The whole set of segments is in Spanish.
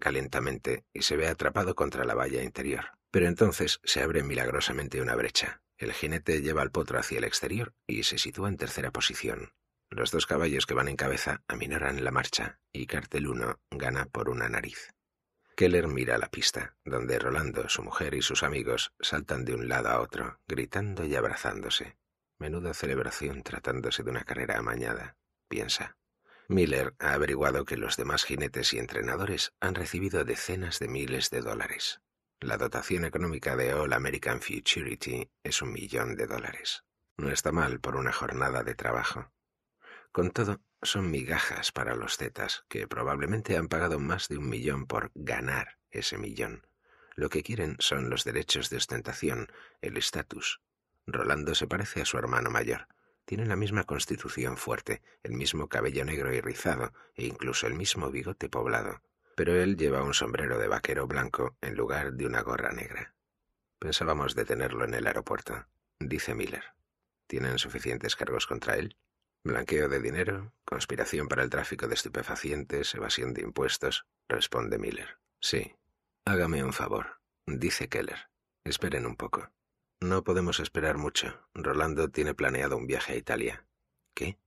calentamente y se ve atrapado contra la valla interior. Pero entonces se abre milagrosamente una brecha. El jinete lleva al potro hacia el exterior y se sitúa en tercera posición. Los dos caballos que van en cabeza aminoran la marcha y Cartel 1 gana por una nariz. Keller mira la pista, donde Rolando, su mujer y sus amigos saltan de un lado a otro, gritando y abrazándose. Menuda celebración tratándose de una carrera amañada, piensa. Miller ha averiguado que los demás jinetes y entrenadores han recibido decenas de miles de dólares. La dotación económica de All American Futurity es un millón de dólares. No está mal por una jornada de trabajo. Con todo, son migajas para los Zetas, que probablemente han pagado más de un millón por ganar ese millón. Lo que quieren son los derechos de ostentación, el estatus. Rolando se parece a su hermano mayor. Tiene la misma constitución fuerte, el mismo cabello negro y rizado, e incluso el mismo bigote poblado. Pero él lleva un sombrero de vaquero blanco en lugar de una gorra negra. Pensábamos detenerlo en el aeropuerto, dice Miller. ¿Tienen suficientes cargos contra él? Blanqueo de dinero, conspiración para el tráfico de estupefacientes, evasión de impuestos, responde Miller. Sí. Hágame un favor, dice Keller. Esperen un poco. No podemos esperar mucho. Rolando tiene planeado un viaje a Italia. ¿Qué?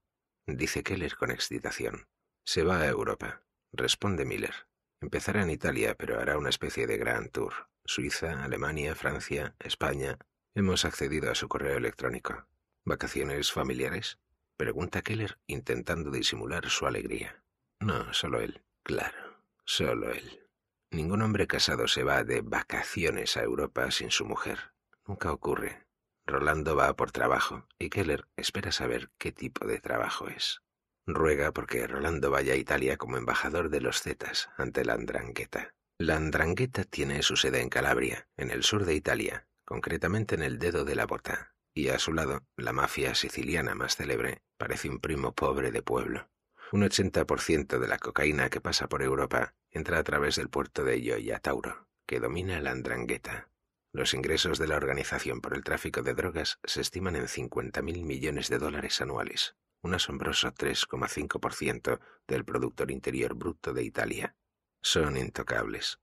Dice Keller con excitación. Se va a Europa, responde Miller. Empezará en Italia, pero hará una especie de Grand tour. Suiza, Alemania, Francia, España. Hemos accedido a su correo electrónico. ¿Vacaciones familiares? Pregunta Keller, intentando disimular su alegría. No, solo él. Claro, solo él. Ningún hombre casado se va de vacaciones a Europa sin su mujer nunca ocurre. Rolando va por trabajo y Keller espera saber qué tipo de trabajo es. Ruega porque Rolando vaya a Italia como embajador de los Zetas ante la Andrangheta. La Andrangheta tiene su sede en Calabria, en el sur de Italia, concretamente en el dedo de la bota, y a su lado la mafia siciliana más célebre parece un primo pobre de pueblo. Un 80% de la cocaína que pasa por Europa entra a través del puerto de Gioia Tauro, que domina la Andrangheta. Los ingresos de la organización por el tráfico de drogas se estiman en 50.000 millones de dólares anuales, un asombroso 3,5% del Productor Interior Bruto de Italia. Son intocables.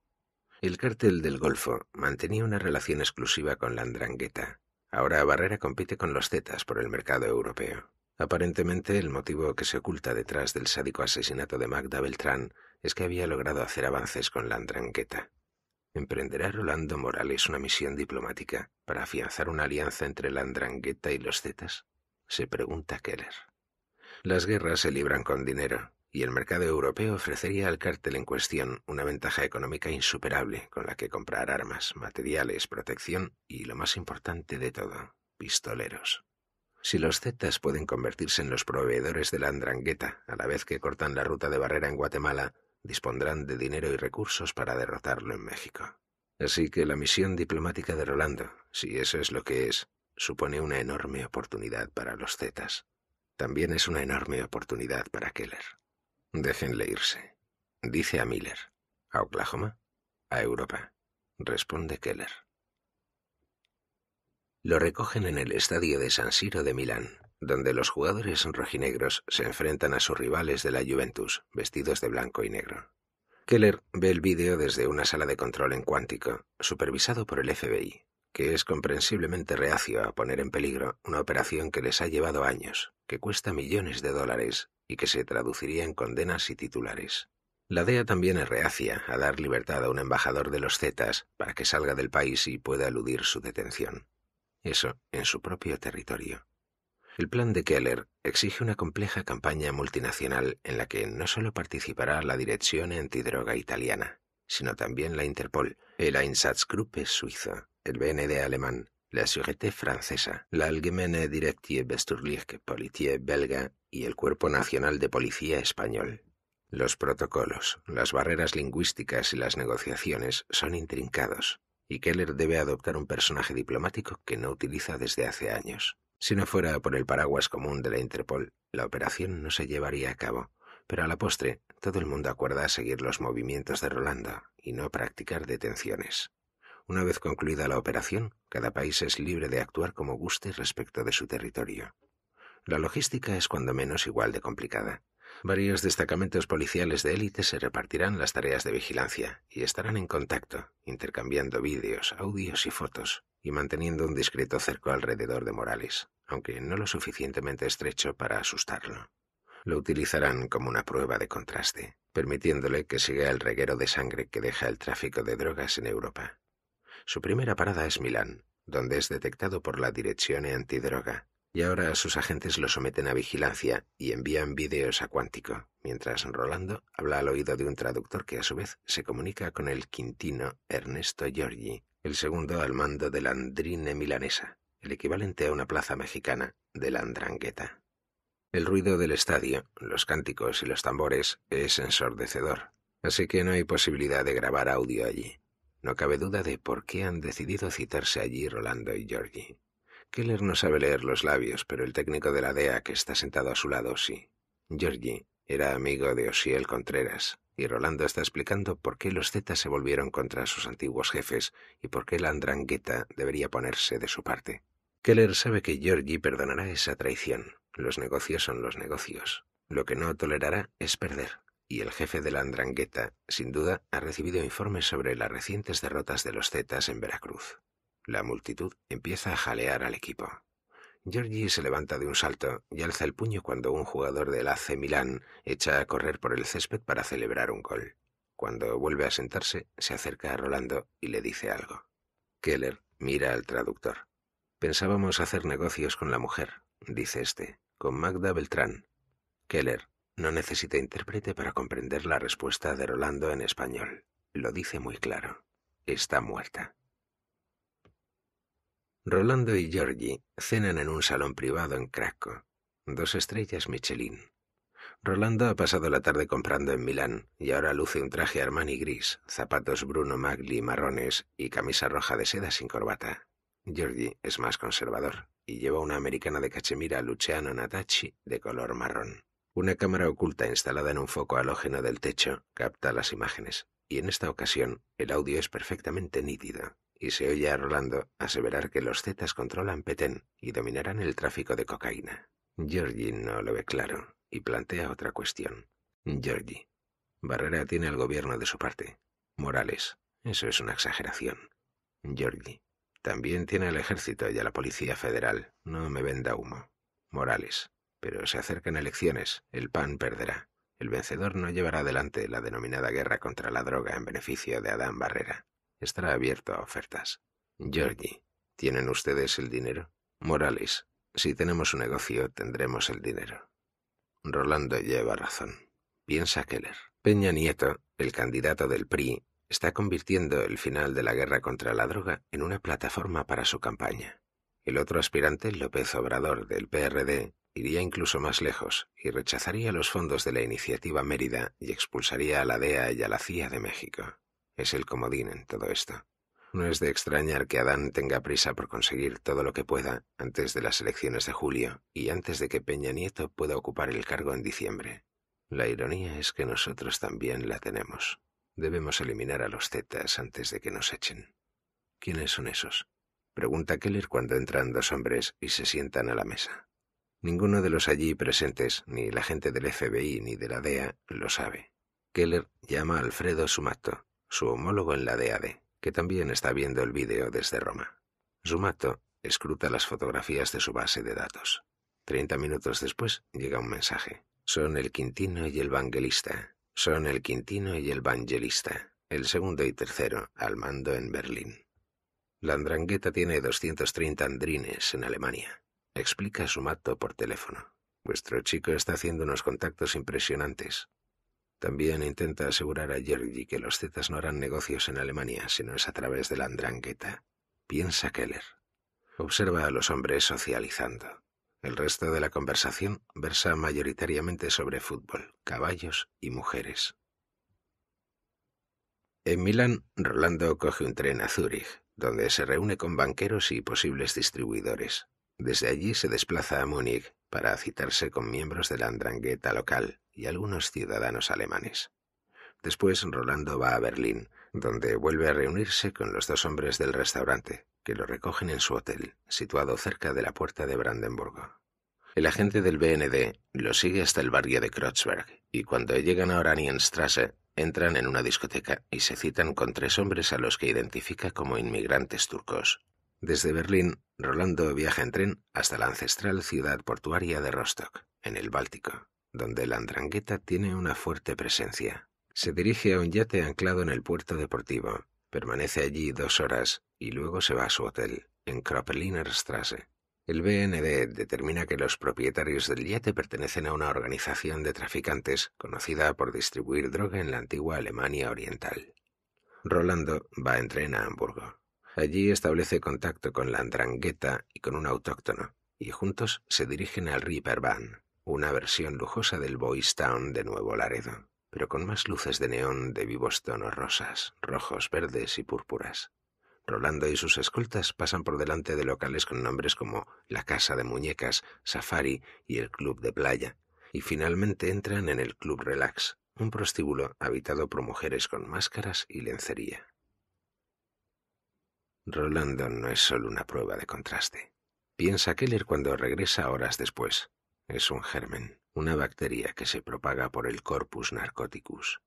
El cártel del Golfo mantenía una relación exclusiva con la Andrangheta. Ahora Barrera compite con los Zetas por el mercado europeo. Aparentemente, el motivo que se oculta detrás del sádico asesinato de Magda Beltrán es que había logrado hacer avances con la Andrangheta emprenderá Rolando Morales una misión diplomática para afianzar una alianza entre la andrangueta y los Zetas? Se pregunta Keller. Las guerras se libran con dinero, y el mercado europeo ofrecería al cártel en cuestión una ventaja económica insuperable con la que comprar armas, materiales, protección y, lo más importante de todo, pistoleros. Si los Zetas pueden convertirse en los proveedores de la andrangueta a la vez que cortan la ruta de barrera en Guatemala, dispondrán de dinero y recursos para derrotarlo en México. Así que la misión diplomática de Rolando, si eso es lo que es, supone una enorme oportunidad para los Zetas. También es una enorme oportunidad para Keller. Déjenle irse. Dice a Miller. ¿A Oklahoma? A Europa. Responde Keller. Lo recogen en el estadio de San Siro de Milán donde los jugadores rojinegros se enfrentan a sus rivales de la Juventus, vestidos de blanco y negro. Keller ve el vídeo desde una sala de control en cuántico, supervisado por el FBI, que es comprensiblemente reacio a poner en peligro una operación que les ha llevado años, que cuesta millones de dólares y que se traduciría en condenas y titulares. La DEA también es reacia a dar libertad a un embajador de los Zetas para que salga del país y pueda eludir su detención. Eso en su propio territorio. El plan de Keller exige una compleja campaña multinacional en la que no solo participará la Dirección Antidroga Italiana, sino también la Interpol, el Einsatzgruppe suiza, el BND alemán, la Sûreté francesa, la Allgemeine Directie Besturlich, Politie belga y el Cuerpo Nacional de Policía español. Los protocolos, las barreras lingüísticas y las negociaciones son intrincados, y Keller debe adoptar un personaje diplomático que no utiliza desde hace años. Si no fuera por el paraguas común de la Interpol, la operación no se llevaría a cabo, pero a la postre todo el mundo acuerda seguir los movimientos de Rolando y no practicar detenciones. Una vez concluida la operación, cada país es libre de actuar como guste respecto de su territorio. La logística es cuando menos igual de complicada. Varios destacamentos policiales de élite se repartirán las tareas de vigilancia y estarán en contacto, intercambiando vídeos, audios y fotos y manteniendo un discreto cerco alrededor de Morales, aunque no lo suficientemente estrecho para asustarlo. Lo utilizarán como una prueba de contraste, permitiéndole que siga el reguero de sangre que deja el tráfico de drogas en Europa. Su primera parada es Milán, donde es detectado por la Dirección Antidroga, y ahora sus agentes lo someten a vigilancia y envían vídeos a Cuántico, mientras Rolando habla al oído de un traductor que a su vez se comunica con el quintino Ernesto Giorgi, el segundo al mando de la Andrine milanesa, el equivalente a una plaza mexicana de la Andrangheta. El ruido del estadio, los cánticos y los tambores es ensordecedor, así que no hay posibilidad de grabar audio allí. No cabe duda de por qué han decidido citarse allí Rolando y Georgie. Keller no sabe leer los labios, pero el técnico de la DEA que está sentado a su lado sí. Georgie era amigo de Osiel Contreras, y Rolando está explicando por qué los Zetas se volvieron contra sus antiguos jefes y por qué la Andrangueta debería ponerse de su parte. Keller sabe que Georgie perdonará esa traición. Los negocios son los negocios. Lo que no tolerará es perder. Y el jefe de la Andrangueta, sin duda, ha recibido informes sobre las recientes derrotas de los Zetas en Veracruz. La multitud empieza a jalear al equipo. Georgie se levanta de un salto y alza el puño cuando un jugador del AC Milán echa a correr por el césped para celebrar un gol. Cuando vuelve a sentarse, se acerca a Rolando y le dice algo. Keller mira al traductor. Pensábamos hacer negocios con la mujer, dice este, con Magda Beltrán. Keller no necesita intérprete para comprender la respuesta de Rolando en español. Lo dice muy claro. Está muerta. Rolando y Giorgi cenan en un salón privado en Cracco, Dos estrellas Michelin. Rolando ha pasado la tarde comprando en Milán y ahora luce un traje Armani gris, zapatos Bruno Magli marrones y camisa roja de seda sin corbata. Giorgi es más conservador y lleva una americana de cachemira Luciano Natachi de color marrón. Una cámara oculta instalada en un foco halógeno del techo capta las imágenes y en esta ocasión el audio es perfectamente nítido y se oye a Rolando aseverar que los Zetas controlan Petén y dominarán el tráfico de cocaína. Georgie no lo ve claro y plantea otra cuestión. Georgie. Barrera tiene al gobierno de su parte. Morales. Eso es una exageración. Georgie. También tiene al ejército y a la policía federal. No me venda humo. Morales. Pero se acercan elecciones. El PAN perderá. El vencedor no llevará adelante la denominada guerra contra la droga en beneficio de Adán Barrera. Estará abierto a ofertas. Georgie, ¿tienen ustedes el dinero? Morales, si tenemos un negocio, tendremos el dinero. Rolando lleva razón. Piensa Keller. Peña Nieto, el candidato del PRI, está convirtiendo el final de la guerra contra la droga en una plataforma para su campaña. El otro aspirante, López Obrador, del PRD, iría incluso más lejos y rechazaría los fondos de la iniciativa Mérida y expulsaría a la DEA y a la CIA de México. Es el comodín en todo esto. No es de extrañar que Adán tenga prisa por conseguir todo lo que pueda antes de las elecciones de julio y antes de que Peña Nieto pueda ocupar el cargo en diciembre. La ironía es que nosotros también la tenemos. Debemos eliminar a los Zetas antes de que nos echen. ¿Quiénes son esos? Pregunta Keller cuando entran dos hombres y se sientan a la mesa. Ninguno de los allí presentes, ni la gente del FBI ni de la DEA, lo sabe. Keller llama a Alfredo Sumato, su homólogo en la D.A.D., que también está viendo el vídeo desde Roma. Zumato escruta las fotografías de su base de datos. Treinta minutos después llega un mensaje. Son el Quintino y el Vangelista. Son el Quintino y el Vangelista, el segundo y tercero, al mando en Berlín. La andrangueta tiene 230 andrines en Alemania. Explica Sumato por teléfono. Vuestro chico está haciendo unos contactos impresionantes. También intenta asegurar a Georgie que los Zetas no harán negocios en Alemania sino es a través de la Andrangheta. Piensa Keller. Observa a los hombres socializando. El resto de la conversación versa mayoritariamente sobre fútbol, caballos y mujeres. En Milán, Rolando coge un tren a Zúrich, donde se reúne con banqueros y posibles distribuidores. Desde allí se desplaza a Múnich, para citarse con miembros de la andrangueta local y algunos ciudadanos alemanes. Después Rolando va a Berlín, donde vuelve a reunirse con los dos hombres del restaurante, que lo recogen en su hotel, situado cerca de la puerta de Brandenburgo. El agente del BND lo sigue hasta el barrio de Kreuzberg, y cuando llegan a Oranienstrasse, entran en una discoteca y se citan con tres hombres a los que identifica como inmigrantes turcos. Desde Berlín, Rolando viaja en tren hasta la ancestral ciudad portuaria de Rostock, en el Báltico, donde la andrangueta tiene una fuerte presencia. Se dirige a un yate anclado en el puerto deportivo, permanece allí dos horas y luego se va a su hotel, en Kroppeliner El BND determina que los propietarios del yate pertenecen a una organización de traficantes conocida por distribuir droga en la antigua Alemania Oriental. Rolando va en tren a Hamburgo. Allí establece contacto con la andrangueta y con un autóctono, y juntos se dirigen al Van, una versión lujosa del Boys Town de Nuevo Laredo, pero con más luces de neón de vivos tonos rosas, rojos, verdes y púrpuras. Rolando y sus escoltas pasan por delante de locales con nombres como La Casa de Muñecas, Safari y el Club de Playa, y finalmente entran en el Club Relax, un prostíbulo habitado por mujeres con máscaras y lencería. Rolando no es solo una prueba de contraste. Piensa Keller cuando regresa horas después. Es un germen, una bacteria que se propaga por el corpus narcoticus.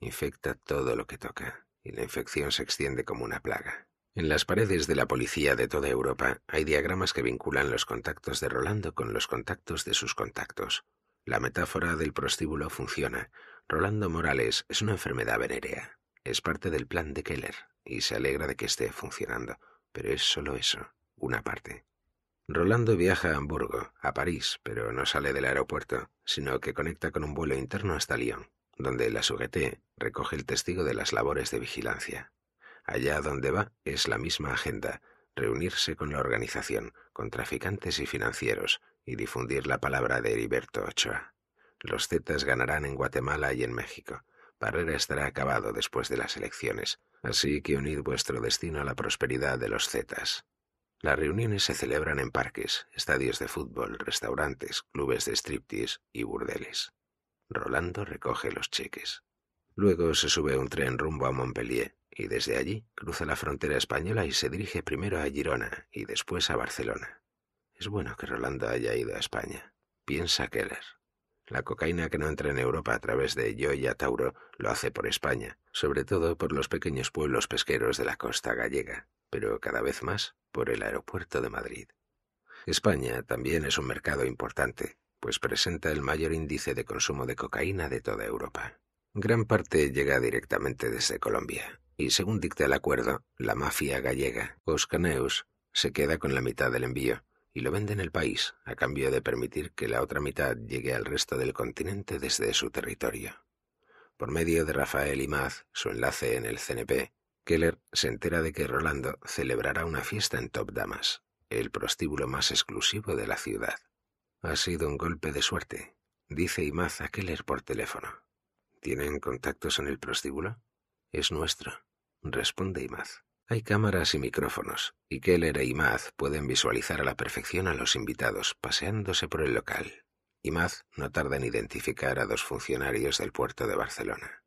Infecta todo lo que toca, y la infección se extiende como una plaga. En las paredes de la policía de toda Europa hay diagramas que vinculan los contactos de Rolando con los contactos de sus contactos. La metáfora del prostíbulo funciona. Rolando Morales es una enfermedad venérea. Es parte del plan de Keller y se alegra de que esté funcionando, pero es solo eso, una parte. Rolando viaja a Hamburgo, a París, pero no sale del aeropuerto, sino que conecta con un vuelo interno hasta Lyon, donde la sujeté, recoge el testigo de las labores de vigilancia. Allá donde va es la misma agenda, reunirse con la organización, con traficantes y financieros, y difundir la palabra de Heriberto Ochoa. Los Zetas ganarán en Guatemala y en México. Barrera estará acabado después de las elecciones, así que unid vuestro destino a la prosperidad de los Zetas. Las reuniones se celebran en parques, estadios de fútbol, restaurantes, clubes de striptease y burdeles. Rolando recoge los cheques. Luego se sube un tren rumbo a Montpellier y desde allí cruza la frontera española y se dirige primero a Girona y después a Barcelona. Es bueno que Rolando haya ido a España, piensa Keller. La cocaína que no entra en Europa a través de Yoya Tauro lo hace por España, sobre todo por los pequeños pueblos pesqueros de la costa gallega, pero cada vez más por el aeropuerto de Madrid. España también es un mercado importante, pues presenta el mayor índice de consumo de cocaína de toda Europa. Gran parte llega directamente desde Colombia, y según dicta el acuerdo, la mafia gallega, Oscaneus, se queda con la mitad del envío, y lo venden el país a cambio de permitir que la otra mitad llegue al resto del continente desde su territorio. Por medio de Rafael Imaz, su enlace en el CNP, Keller se entera de que Rolando celebrará una fiesta en Top Damas, el prostíbulo más exclusivo de la ciudad. Ha sido un golpe de suerte, dice Imaz a Keller por teléfono. ¿Tienen contactos en el prostíbulo? Es nuestro, responde Imaz. Hay cámaras y micrófonos, y Keller e Imaz pueden visualizar a la perfección a los invitados paseándose por el local. Imaz no tarda en identificar a dos funcionarios del puerto de Barcelona.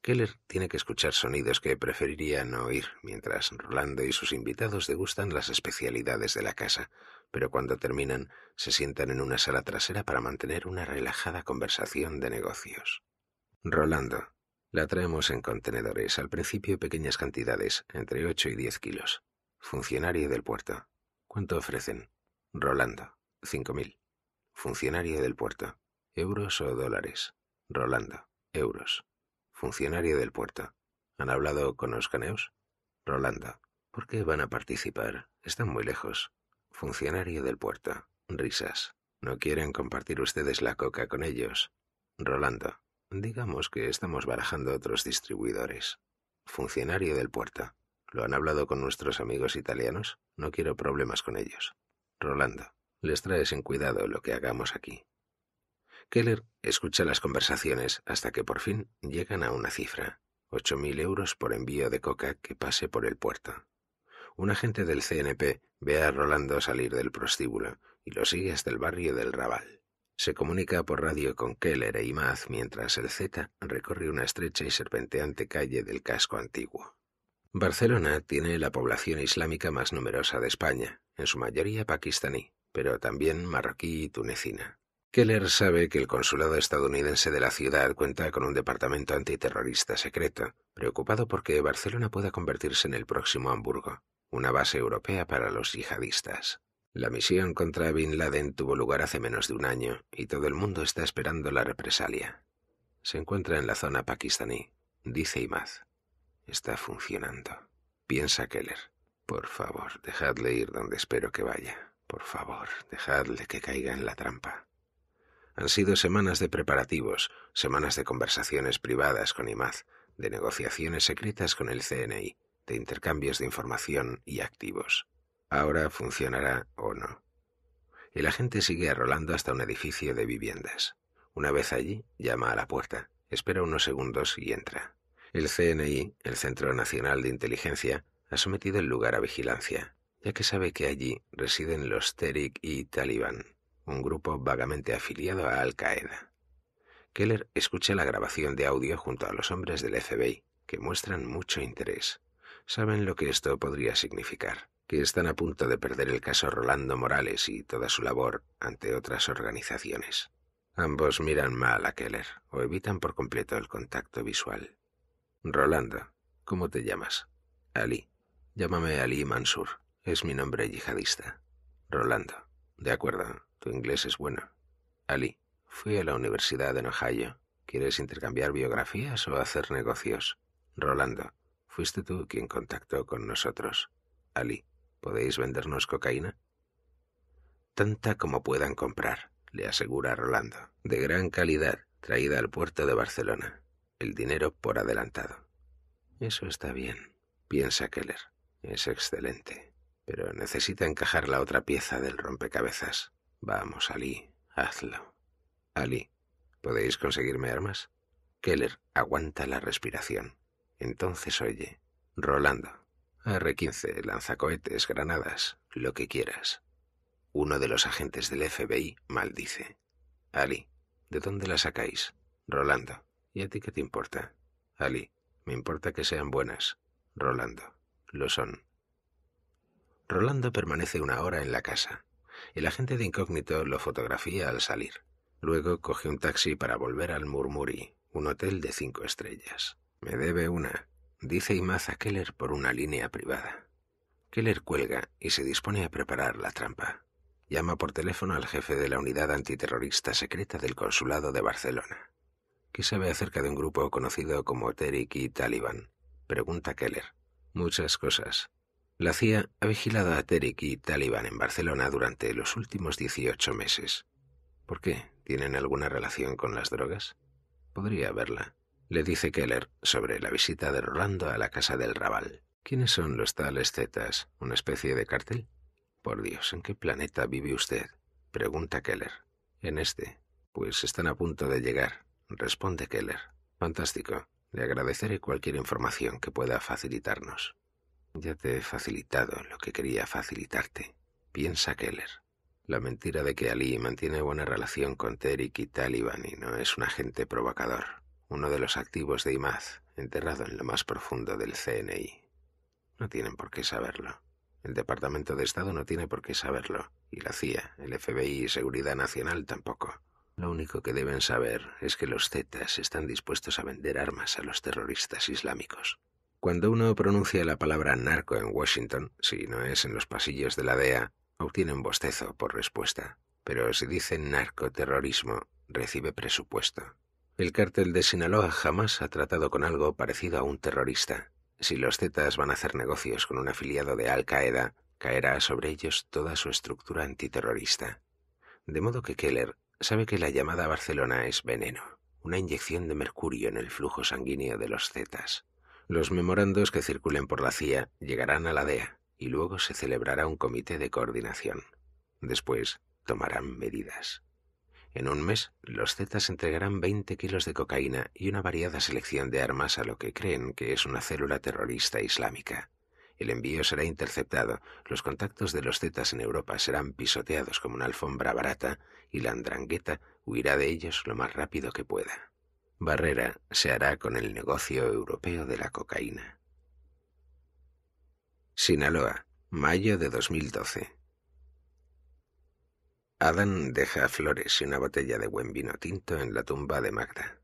Keller tiene que escuchar sonidos que preferiría no oír mientras Rolando y sus invitados degustan las especialidades de la casa, pero cuando terminan se sientan en una sala trasera para mantener una relajada conversación de negocios. Rolando, la traemos en contenedores, al principio pequeñas cantidades, entre 8 y 10 kilos. Funcionario del puerto. ¿Cuánto ofrecen? Rolando, 5.000. Funcionario del puerto. ¿Euros o dólares? Rolando, euros. Funcionario del puerto. ¿Han hablado con los caneos? Rolando, ¿por qué van a participar? Están muy lejos. Funcionario del puerto. Risas. ¿No quieren compartir ustedes la coca con ellos? Rolando, Digamos que estamos barajando otros distribuidores. Funcionario del puerto. ¿Lo han hablado con nuestros amigos italianos? No quiero problemas con ellos. Rolando, les traes en cuidado lo que hagamos aquí. Keller escucha las conversaciones hasta que por fin llegan a una cifra. 8.000 euros por envío de coca que pase por el puerto. Un agente del CNP ve a Rolando salir del prostíbulo y lo sigue hasta el barrio del Raval. Se comunica por radio con Keller e Imaz mientras el Z recorre una estrecha y serpenteante calle del casco antiguo. Barcelona tiene la población islámica más numerosa de España, en su mayoría pakistaní, pero también marroquí y tunecina. Keller sabe que el consulado estadounidense de la ciudad cuenta con un departamento antiterrorista secreto, preocupado porque Barcelona pueda convertirse en el próximo Hamburgo, una base europea para los yihadistas. La misión contra Bin Laden tuvo lugar hace menos de un año y todo el mundo está esperando la represalia. Se encuentra en la zona pakistaní, dice Imaz. Está funcionando. Piensa Keller. Por favor, dejadle ir donde espero que vaya. Por favor, dejadle que caiga en la trampa. Han sido semanas de preparativos, semanas de conversaciones privadas con Imaz, de negociaciones secretas con el CNI, de intercambios de información y activos. Ahora funcionará o no. El agente sigue arrolando hasta un edificio de viviendas. Una vez allí, llama a la puerta, espera unos segundos y entra. El CNI, el Centro Nacional de Inteligencia, ha sometido el lugar a vigilancia, ya que sabe que allí residen los Terik y Talibán, un grupo vagamente afiliado a Al Qaeda. Keller escucha la grabación de audio junto a los hombres del FBI, que muestran mucho interés. Saben lo que esto podría significar que están a punto de perder el caso Rolando Morales y toda su labor ante otras organizaciones. Ambos miran mal a Keller o evitan por completo el contacto visual. Rolando, ¿cómo te llamas? Ali. Llámame Ali Mansur. Es mi nombre yihadista. Rolando. De acuerdo, tu inglés es bueno. Ali, fui a la universidad en Ohio. ¿Quieres intercambiar biografías o hacer negocios? Rolando, fuiste tú quien contactó con nosotros. Ali, ¿Podéis vendernos cocaína? Tanta como puedan comprar, le asegura Rolando, de gran calidad, traída al puerto de Barcelona. El dinero por adelantado. Eso está bien, piensa Keller. Es excelente. Pero necesita encajar la otra pieza del rompecabezas. Vamos, Ali, hazlo. Ali, ¿podéis conseguirme armas? Keller aguanta la respiración. Entonces oye, Rolando, r 15 lanzacohetes, granadas, lo que quieras. Uno de los agentes del FBI maldice. Ali, ¿de dónde la sacáis? Rolando, ¿y a ti qué te importa? Ali, me importa que sean buenas. Rolando, lo son. Rolando permanece una hora en la casa. El agente de incógnito lo fotografía al salir. Luego coge un taxi para volver al Murmuri, un hotel de cinco estrellas. Me debe una, dice Imaz a Keller por una línea privada. Keller cuelga y se dispone a preparar la trampa. Llama por teléfono al jefe de la unidad antiterrorista secreta del Consulado de Barcelona. ¿Qué sabe acerca de un grupo conocido como Terry y Taliban? Pregunta Keller. Muchas cosas. La CIA ha vigilado a Terry y Taliban en Barcelona durante los últimos 18 meses. ¿Por qué? ¿Tienen alguna relación con las drogas? Podría haberla le dice Keller sobre la visita de Rolando a la casa del Raval. ¿Quiénes son los tales Zetas? ¿Una especie de cartel? Por Dios, ¿en qué planeta vive usted? pregunta Keller. En este. Pues están a punto de llegar, responde Keller. Fantástico. Le agradeceré cualquier información que pueda facilitarnos. Ya te he facilitado lo que quería facilitarte, piensa Keller. La mentira de que Ali mantiene buena relación con Terry y Taliban y no es un agente provocador uno de los activos de IMAZ, enterrado en lo más profundo del CNI. No tienen por qué saberlo. El Departamento de Estado no tiene por qué saberlo, y la CIA, el FBI y Seguridad Nacional tampoco. Lo único que deben saber es que los Zetas están dispuestos a vender armas a los terroristas islámicos. Cuando uno pronuncia la palabra narco en Washington, si no es en los pasillos de la DEA, obtiene un bostezo por respuesta. Pero si dice narcoterrorismo, recibe presupuesto. El cártel de Sinaloa jamás ha tratado con algo parecido a un terrorista. Si los Zetas van a hacer negocios con un afiliado de Al-Qaeda, caerá sobre ellos toda su estructura antiterrorista. De modo que Keller sabe que la llamada Barcelona es veneno, una inyección de mercurio en el flujo sanguíneo de los Zetas. Los memorandos que circulen por la CIA llegarán a la DEA y luego se celebrará un comité de coordinación. Después tomarán medidas. En un mes, los Zetas entregarán 20 kilos de cocaína y una variada selección de armas a lo que creen que es una célula terrorista islámica. El envío será interceptado, los contactos de los Zetas en Europa serán pisoteados como una alfombra barata y la andrangueta huirá de ellos lo más rápido que pueda. Barrera se hará con el negocio europeo de la cocaína. Sinaloa, mayo de 2012. Adán deja flores y una botella de buen vino tinto en la tumba de Magda.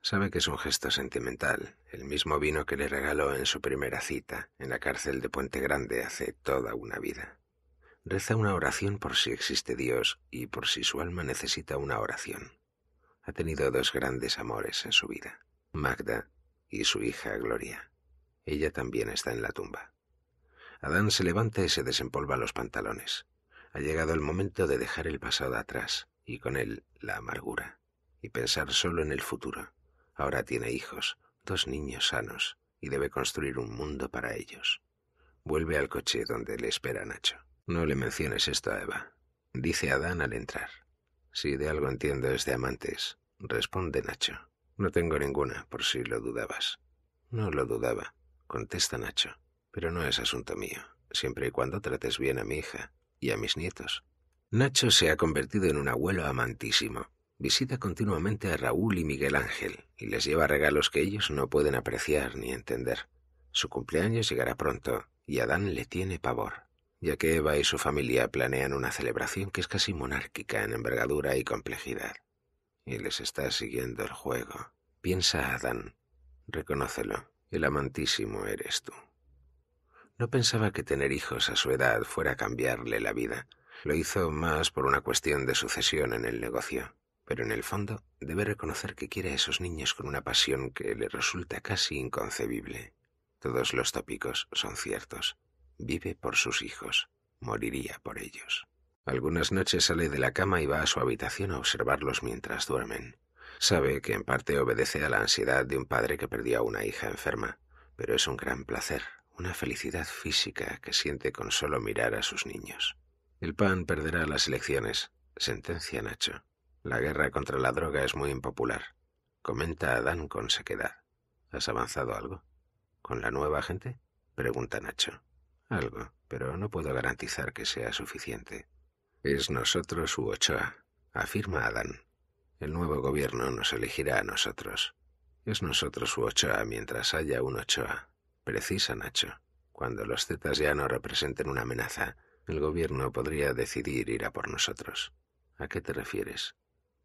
Sabe que es un gesto sentimental, el mismo vino que le regaló en su primera cita, en la cárcel de Puente Grande hace toda una vida. Reza una oración por si existe Dios y por si su alma necesita una oración. Ha tenido dos grandes amores en su vida, Magda y su hija Gloria. Ella también está en la tumba. Adán se levanta y se desempolva los pantalones. Ha llegado el momento de dejar el pasado atrás y con él la amargura y pensar solo en el futuro. Ahora tiene hijos, dos niños sanos y debe construir un mundo para ellos. Vuelve al coche donde le espera Nacho. No le menciones esto a Eva, dice Adán al entrar. Si de algo entiendo es de amantes, responde Nacho. No tengo ninguna, por si lo dudabas. No lo dudaba, contesta Nacho. Pero no es asunto mío, siempre y cuando trates bien a mi hija, y a mis nietos. Nacho se ha convertido en un abuelo amantísimo. Visita continuamente a Raúl y Miguel Ángel y les lleva regalos que ellos no pueden apreciar ni entender. Su cumpleaños llegará pronto y Adán le tiene pavor, ya que Eva y su familia planean una celebración que es casi monárquica en envergadura y complejidad. Y les está siguiendo el juego. Piensa Adán. Reconócelo. El amantísimo eres tú. No pensaba que tener hijos a su edad fuera a cambiarle la vida. Lo hizo más por una cuestión de sucesión en el negocio. Pero en el fondo debe reconocer que quiere a esos niños con una pasión que le resulta casi inconcebible. Todos los tópicos son ciertos. Vive por sus hijos. Moriría por ellos. Algunas noches sale de la cama y va a su habitación a observarlos mientras duermen. Sabe que en parte obedece a la ansiedad de un padre que perdió a una hija enferma, pero es un gran placer una felicidad física que siente con solo mirar a sus niños. El PAN perderá las elecciones, sentencia Nacho. La guerra contra la droga es muy impopular, comenta Adán con sequedad. ¿Has avanzado algo? ¿Con la nueva gente? pregunta Nacho. Algo, pero no puedo garantizar que sea suficiente. Es nosotros u Ochoa, afirma Adán. El nuevo gobierno nos elegirá a nosotros. Es nosotros u Ochoa mientras haya un Ochoa, Precisa Nacho. Cuando los Zetas ya no representen una amenaza, el gobierno podría decidir ir a por nosotros. ¿A qué te refieres?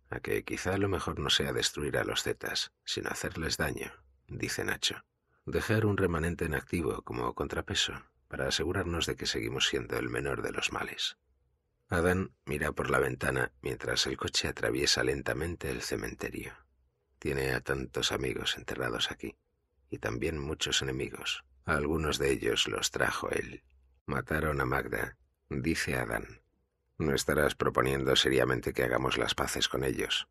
A que quizá lo mejor no sea destruir a los Zetas, sino hacerles daño, dice Nacho. Dejar un remanente en activo como contrapeso, para asegurarnos de que seguimos siendo el menor de los males. Adán mira por la ventana mientras el coche atraviesa lentamente el cementerio. Tiene a tantos amigos enterrados aquí y también muchos enemigos. algunos de ellos los trajo él. Mataron a Magda, dice Adán. No estarás proponiendo seriamente que hagamos las paces con ellos.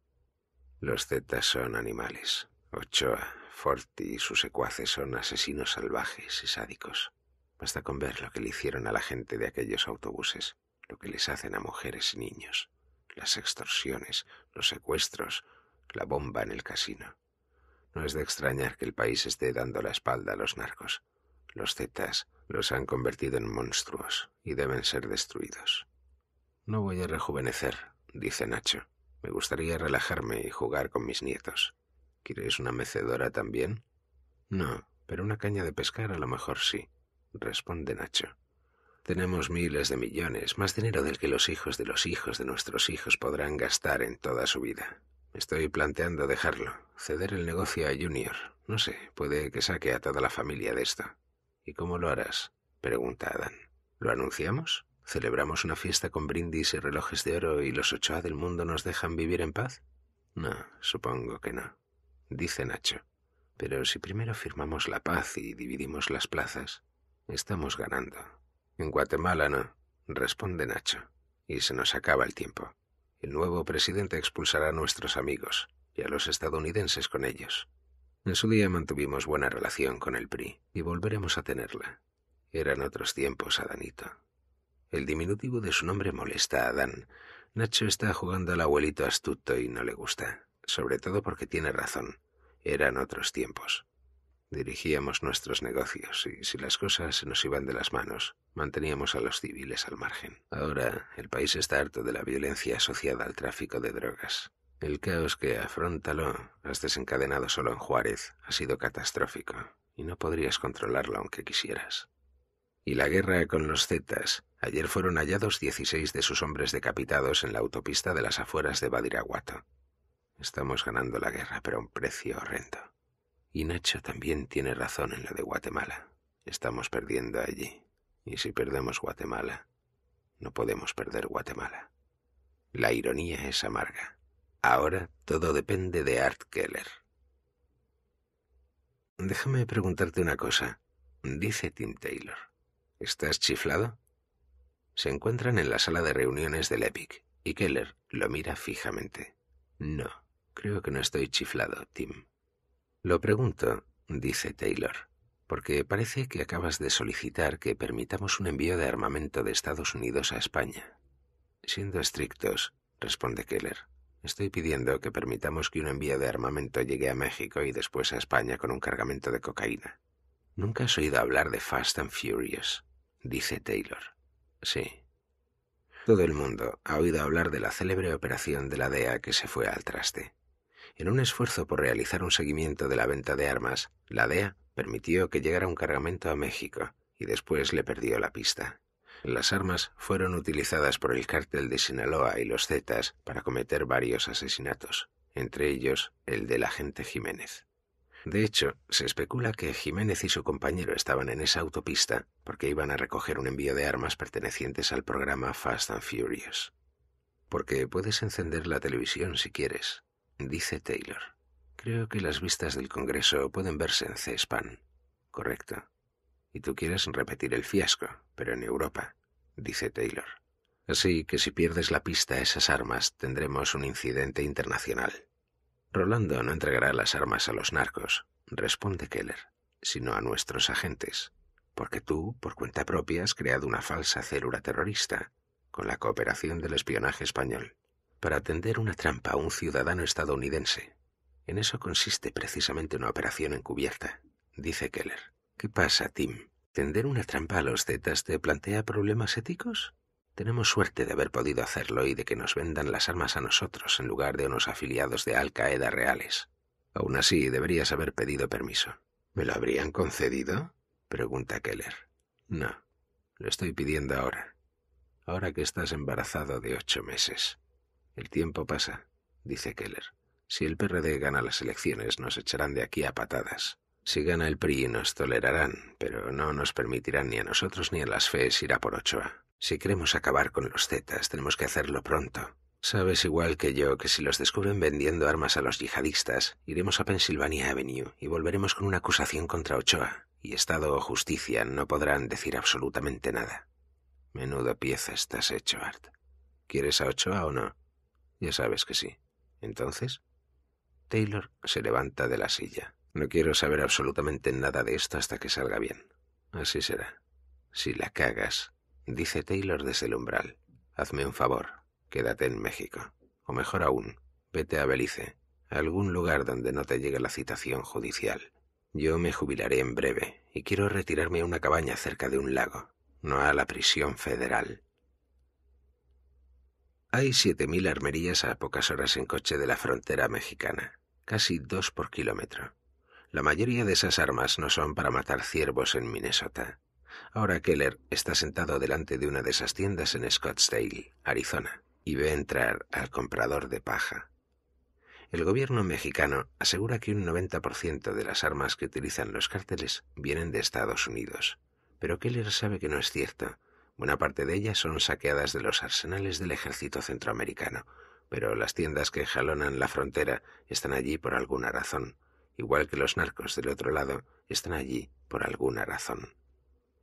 Los Zetas son animales. Ochoa, Forti y sus secuaces son asesinos salvajes y sádicos. Basta con ver lo que le hicieron a la gente de aquellos autobuses, lo que les hacen a mujeres y niños, las extorsiones, los secuestros, la bomba en el casino. No es de extrañar que el país esté dando la espalda a los narcos. Los Zetas los han convertido en monstruos y deben ser destruidos. No voy a rejuvenecer, dice Nacho. Me gustaría relajarme y jugar con mis nietos. ¿Quieres una mecedora también? No, pero una caña de pescar a lo mejor sí, responde Nacho. Tenemos miles de millones, más dinero del que los hijos de los hijos de nuestros hijos podrán gastar en toda su vida. Estoy planteando dejarlo, ceder el negocio a Junior. No sé, puede que saque a toda la familia de esto. ¿Y cómo lo harás? pregunta Adán. ¿Lo anunciamos? ¿Celebramos una fiesta con brindis y relojes de oro y los ochoa del mundo nos dejan vivir en paz? No, supongo que no, dice Nacho. Pero si primero firmamos la paz y dividimos las plazas, estamos ganando. En Guatemala no, responde Nacho, y se nos acaba el tiempo. El nuevo presidente expulsará a nuestros amigos y a los estadounidenses con ellos. En su día mantuvimos buena relación con el PRI y volveremos a tenerla. Eran otros tiempos, Adanito. El diminutivo de su nombre molesta a Adán. Nacho está jugando al abuelito astuto y no le gusta, sobre todo porque tiene razón. Eran otros tiempos dirigíamos nuestros negocios y si las cosas se nos iban de las manos, manteníamos a los civiles al margen. Ahora el país está harto de la violencia asociada al tráfico de drogas. El caos que afrontalo has desencadenado solo en Juárez ha sido catastrófico y no podrías controlarlo aunque quisieras. Y la guerra con los Zetas. Ayer fueron hallados 16 de sus hombres decapitados en la autopista de las afueras de Badiraguato. Estamos ganando la guerra, pero a un precio horrendo. Y Nacho también tiene razón en lo de Guatemala. Estamos perdiendo allí. Y si perdemos Guatemala, no podemos perder Guatemala. La ironía es amarga. Ahora todo depende de Art Keller. Déjame preguntarte una cosa, dice Tim Taylor. ¿Estás chiflado? Se encuentran en la sala de reuniones del Epic y Keller lo mira fijamente. No, creo que no estoy chiflado, Tim. Lo pregunto, dice Taylor, porque parece que acabas de solicitar que permitamos un envío de armamento de Estados Unidos a España. Siendo estrictos, responde Keller, estoy pidiendo que permitamos que un envío de armamento llegue a México y después a España con un cargamento de cocaína. Nunca has oído hablar de Fast and Furious, dice Taylor. Sí. Todo el mundo ha oído hablar de la célebre operación de la DEA que se fue al traste. En un esfuerzo por realizar un seguimiento de la venta de armas, la DEA permitió que llegara un cargamento a México y después le perdió la pista. Las armas fueron utilizadas por el cártel de Sinaloa y los Zetas para cometer varios asesinatos, entre ellos el del agente Jiménez. De hecho, se especula que Jiménez y su compañero estaban en esa autopista porque iban a recoger un envío de armas pertenecientes al programa Fast and Furious. Porque puedes encender la televisión si quieres, dice Taylor. Creo que las vistas del Congreso pueden verse en C-SPAN. Correcto. Y tú quieres repetir el fiasco, pero en Europa, dice Taylor. Así que si pierdes la pista a esas armas, tendremos un incidente internacional. Rolando no entregará las armas a los narcos, responde Keller, sino a nuestros agentes, porque tú, por cuenta propia, has creado una falsa célula terrorista, con la cooperación del espionaje español para tender una trampa a un ciudadano estadounidense. En eso consiste precisamente una operación encubierta, dice Keller. ¿Qué pasa, Tim? ¿Tender una trampa a los Zetas te plantea problemas éticos? Tenemos suerte de haber podido hacerlo y de que nos vendan las armas a nosotros en lugar de unos afiliados de Al Qaeda reales. Aún así, deberías haber pedido permiso. ¿Me lo habrían concedido? pregunta Keller. No, lo estoy pidiendo ahora. Ahora que estás embarazado de ocho meses. El tiempo pasa, dice Keller. Si el PRD gana las elecciones, nos echarán de aquí a patadas. Si gana el PRI, nos tolerarán, pero no nos permitirán ni a nosotros ni a las FES ir a por Ochoa. Si queremos acabar con los Zetas, tenemos que hacerlo pronto. Sabes igual que yo que si los descubren vendiendo armas a los yihadistas, iremos a Pennsylvania Avenue y volveremos con una acusación contra Ochoa, y Estado o Justicia no podrán decir absolutamente nada. Menudo pieza estás hecho, Art. ¿Quieres a Ochoa o no? Ya sabes que sí. Entonces, Taylor se levanta de la silla. No quiero saber absolutamente nada de esto hasta que salga bien. Así será. Si la cagas, dice Taylor desde el umbral, hazme un favor, quédate en México. O mejor aún, vete a Belice, a algún lugar donde no te llegue la citación judicial. Yo me jubilaré en breve y quiero retirarme a una cabaña cerca de un lago, no a la prisión federal. Hay 7.000 armerías a pocas horas en coche de la frontera mexicana, casi dos por kilómetro. La mayoría de esas armas no son para matar ciervos en Minnesota. Ahora Keller está sentado delante de una de esas tiendas en Scottsdale, Arizona, y ve entrar al comprador de paja. El gobierno mexicano asegura que un 90% de las armas que utilizan los cárteles vienen de Estados Unidos, pero Keller sabe que no es cierto Buena parte de ellas son saqueadas de los arsenales del ejército centroamericano, pero las tiendas que jalonan la frontera están allí por alguna razón, igual que los narcos del otro lado están allí por alguna razón.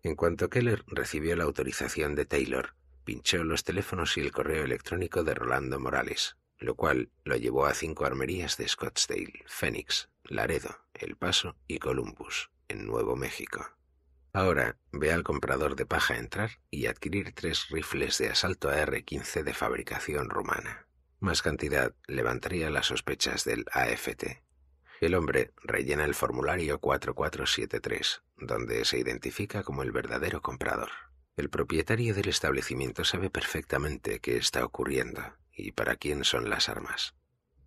En cuanto Keller recibió la autorización de Taylor, pinchó los teléfonos y el correo electrónico de Rolando Morales, lo cual lo llevó a cinco armerías de Scottsdale, Phoenix, Laredo, El Paso y Columbus, en Nuevo México. Ahora ve al comprador de paja entrar y adquirir tres rifles de asalto AR-15 de fabricación rumana. Más cantidad levantaría las sospechas del AFT. El hombre rellena el formulario 4473, donde se identifica como el verdadero comprador. El propietario del establecimiento sabe perfectamente qué está ocurriendo y para quién son las armas.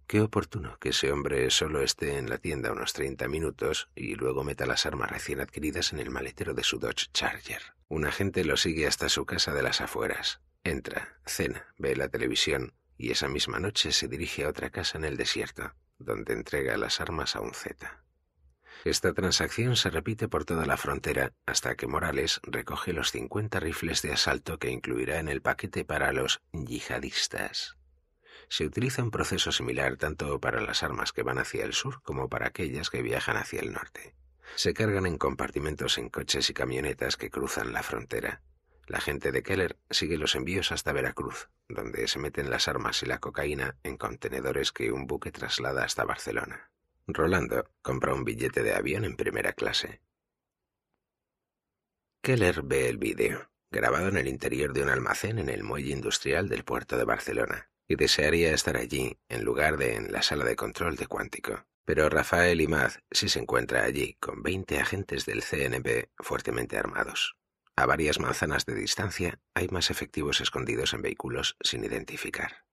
Qué oportuno que ese hombre solo esté en la tienda unos 30 minutos y luego meta las armas recién adquiridas en el maletero de su Dodge Charger. Un agente lo sigue hasta su casa de las afueras. Entra, cena, ve la televisión y esa misma noche se dirige a otra casa en el desierto, donde entrega las armas a un Z. Esta transacción se repite por toda la frontera hasta que Morales recoge los 50 rifles de asalto que incluirá en el paquete para los yihadistas se utiliza un proceso similar tanto para las armas que van hacia el sur como para aquellas que viajan hacia el norte. Se cargan en compartimentos en coches y camionetas que cruzan la frontera. La gente de Keller sigue los envíos hasta Veracruz, donde se meten las armas y la cocaína en contenedores que un buque traslada hasta Barcelona. Rolando compra un billete de avión en primera clase. Keller ve el vídeo, grabado en el interior de un almacén en el muelle industrial del puerto de Barcelona y desearía estar allí en lugar de en la sala de control de Cuántico. Pero Rafael y Maz sí se encuentra allí con 20 agentes del CNB fuertemente armados. A varias manzanas de distancia hay más efectivos escondidos en vehículos sin identificar.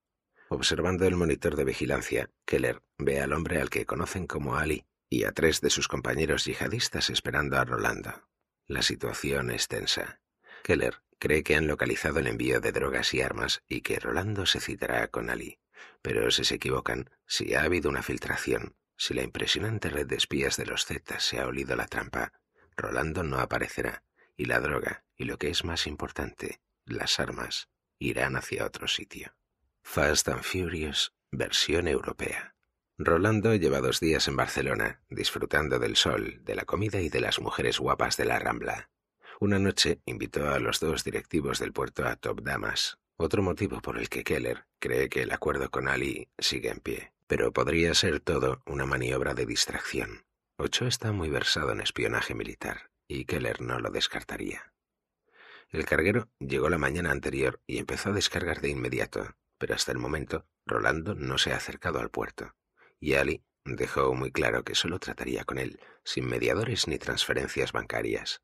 Observando el monitor de vigilancia, Keller ve al hombre al que conocen como Ali y a tres de sus compañeros yihadistas esperando a Rolando. La situación es tensa. Keller Cree que han localizado el envío de drogas y armas y que Rolando se citará con Ali. Pero si se equivocan, si ha habido una filtración, si la impresionante red de espías de los Zetas se ha olido la trampa, Rolando no aparecerá, y la droga, y lo que es más importante, las armas, irán hacia otro sitio. Fast and Furious, versión europea. Rolando lleva dos días en Barcelona, disfrutando del sol, de la comida y de las mujeres guapas de la Rambla. Una noche invitó a los dos directivos del puerto a Top Damas, otro motivo por el que Keller cree que el acuerdo con Ali sigue en pie. Pero podría ser todo una maniobra de distracción. Ocho está muy versado en espionaje militar, y Keller no lo descartaría. El carguero llegó la mañana anterior y empezó a descargar de inmediato, pero hasta el momento Rolando no se ha acercado al puerto, y Ali dejó muy claro que solo trataría con él, sin mediadores ni transferencias bancarias.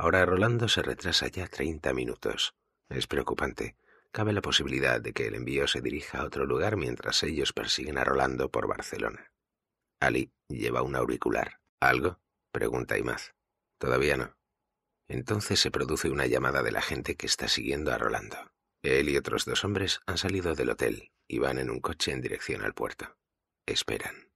Ahora Rolando se retrasa ya treinta minutos. Es preocupante. Cabe la posibilidad de que el envío se dirija a otro lugar mientras ellos persiguen a Rolando por Barcelona. Ali lleva un auricular. ¿Algo? pregunta Imaz. Todavía no. Entonces se produce una llamada de la gente que está siguiendo a Rolando. Él y otros dos hombres han salido del hotel y van en un coche en dirección al puerto. Esperan.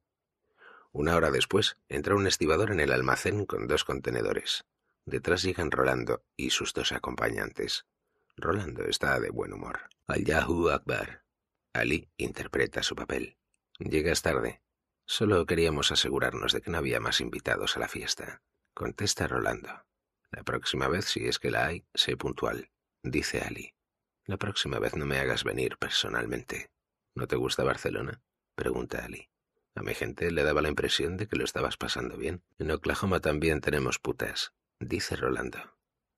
Una hora después entra un estibador en el almacén con dos contenedores. Detrás llegan Rolando y sus dos acompañantes. Rolando está de buen humor. Al Allahu Akbar. Ali interpreta su papel. Llegas tarde. Solo queríamos asegurarnos de que no había más invitados a la fiesta. Contesta Rolando. La próxima vez, si es que la hay, sé puntual. Dice Ali. La próxima vez no me hagas venir personalmente. ¿No te gusta Barcelona? Pregunta Ali. A mi gente le daba la impresión de que lo estabas pasando bien. En Oklahoma también tenemos putas, dice Rolando.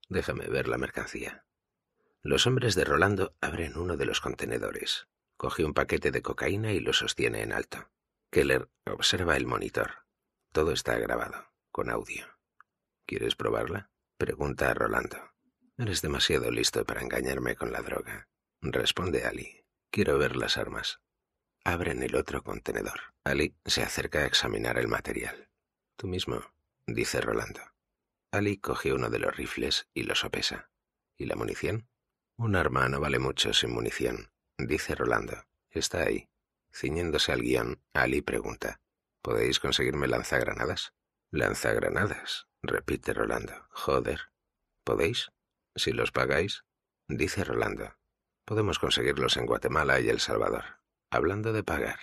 Déjame ver la mercancía. Los hombres de Rolando abren uno de los contenedores. Coge un paquete de cocaína y lo sostiene en alto. Keller observa el monitor. Todo está grabado, con audio. ¿Quieres probarla? Pregunta a Rolando. Eres demasiado listo para engañarme con la droga. Responde Ali. Quiero ver las armas. Abren el otro contenedor. Ali se acerca a examinar el material. Tú mismo, dice Rolando. Ali coge uno de los rifles y lo sopesa. ¿Y la munición? Un arma no vale mucho sin munición, dice Rolando. Está ahí. Ciñéndose al guión, Ali pregunta. ¿Podéis conseguirme lanzagranadas? Lanzagranadas, repite Rolando. Joder. ¿Podéis? Si los pagáis, dice Rolando. Podemos conseguirlos en Guatemala y El Salvador. Hablando de pagar.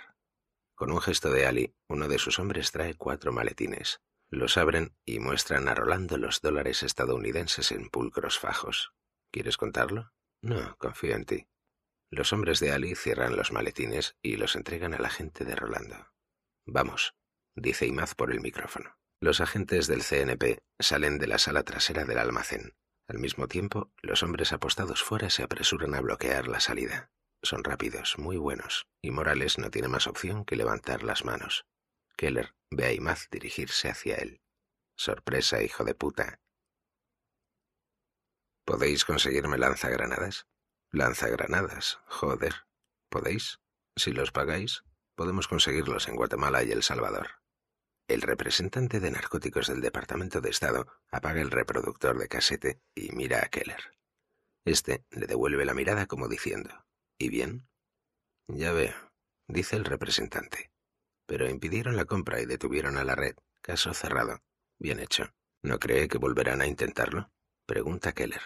Con un gesto de Ali, uno de sus hombres trae cuatro maletines. Los abren y muestran a Rolando los dólares estadounidenses en pulcros fajos. ¿Quieres contarlo? No, confío en ti. Los hombres de Ali cierran los maletines y los entregan al agente gente de Rolando. Vamos, dice Imaz por el micrófono. Los agentes del CNP salen de la sala trasera del almacén. Al mismo tiempo, los hombres apostados fuera se apresuran a bloquear la salida. Son rápidos, muy buenos, y Morales no tiene más opción que levantar las manos. Keller ve a Imaz dirigirse hacia él. Sorpresa, hijo de puta. ¿Podéis conseguirme lanzagranadas? Lanzagranadas, joder. ¿Podéis? Si los pagáis, podemos conseguirlos en Guatemala y El Salvador. El representante de narcóticos del Departamento de Estado apaga el reproductor de casete y mira a Keller. Este le devuelve la mirada como diciendo, ¿Y bien? Ya veo, dice el representante pero impidieron la compra y detuvieron a la red. Caso cerrado. Bien hecho. ¿No cree que volverán a intentarlo? Pregunta Keller.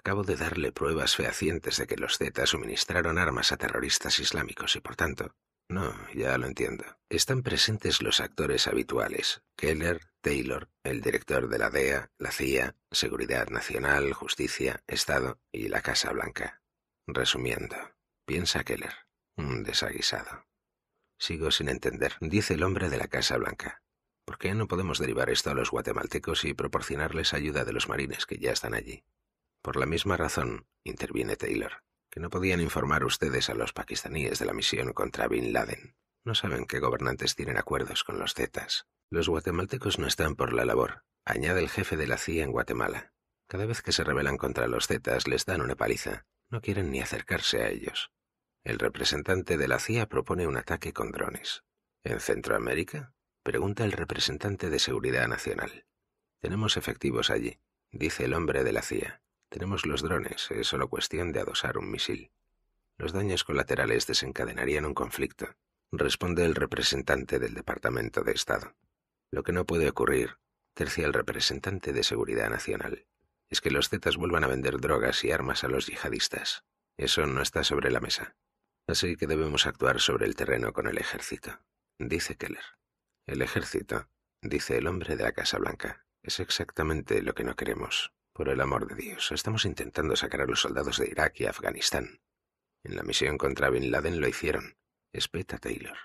Acabo de darle pruebas fehacientes de que los Zetas suministraron armas a terroristas islámicos y por tanto. No, ya lo entiendo. Están presentes los actores habituales. Keller, Taylor, el director de la DEA, la CIA, Seguridad Nacional, Justicia, Estado y la Casa Blanca. Resumiendo, piensa Keller, un desaguisado. Sigo sin entender, dice el hombre de la Casa Blanca. ¿Por qué no podemos derivar esto a los guatemaltecos y proporcionarles ayuda de los marines que ya están allí? Por la misma razón, interviene Taylor, que no podían informar ustedes a los pakistaníes de la misión contra Bin Laden. No saben qué gobernantes tienen acuerdos con los Zetas. Los guatemaltecos no están por la labor, añade el jefe de la CIA en Guatemala. Cada vez que se rebelan contra los Zetas les dan una paliza. No quieren ni acercarse a ellos. El representante de la CIA propone un ataque con drones. ¿En Centroamérica? Pregunta el representante de Seguridad Nacional. Tenemos efectivos allí, dice el hombre de la CIA. Tenemos los drones, es solo cuestión de adosar un misil. Los daños colaterales desencadenarían un conflicto, responde el representante del Departamento de Estado. Lo que no puede ocurrir, tercia el representante de Seguridad Nacional, es que los Zetas vuelvan a vender drogas y armas a los yihadistas. Eso no está sobre la mesa. Así que debemos actuar sobre el terreno con el ejército, dice Keller. El ejército, dice el hombre de la Casa Blanca, es exactamente lo que no queremos. Por el amor de Dios, estamos intentando sacar a los soldados de Irak y Afganistán. En la misión contra Bin Laden lo hicieron. Espeta Taylor.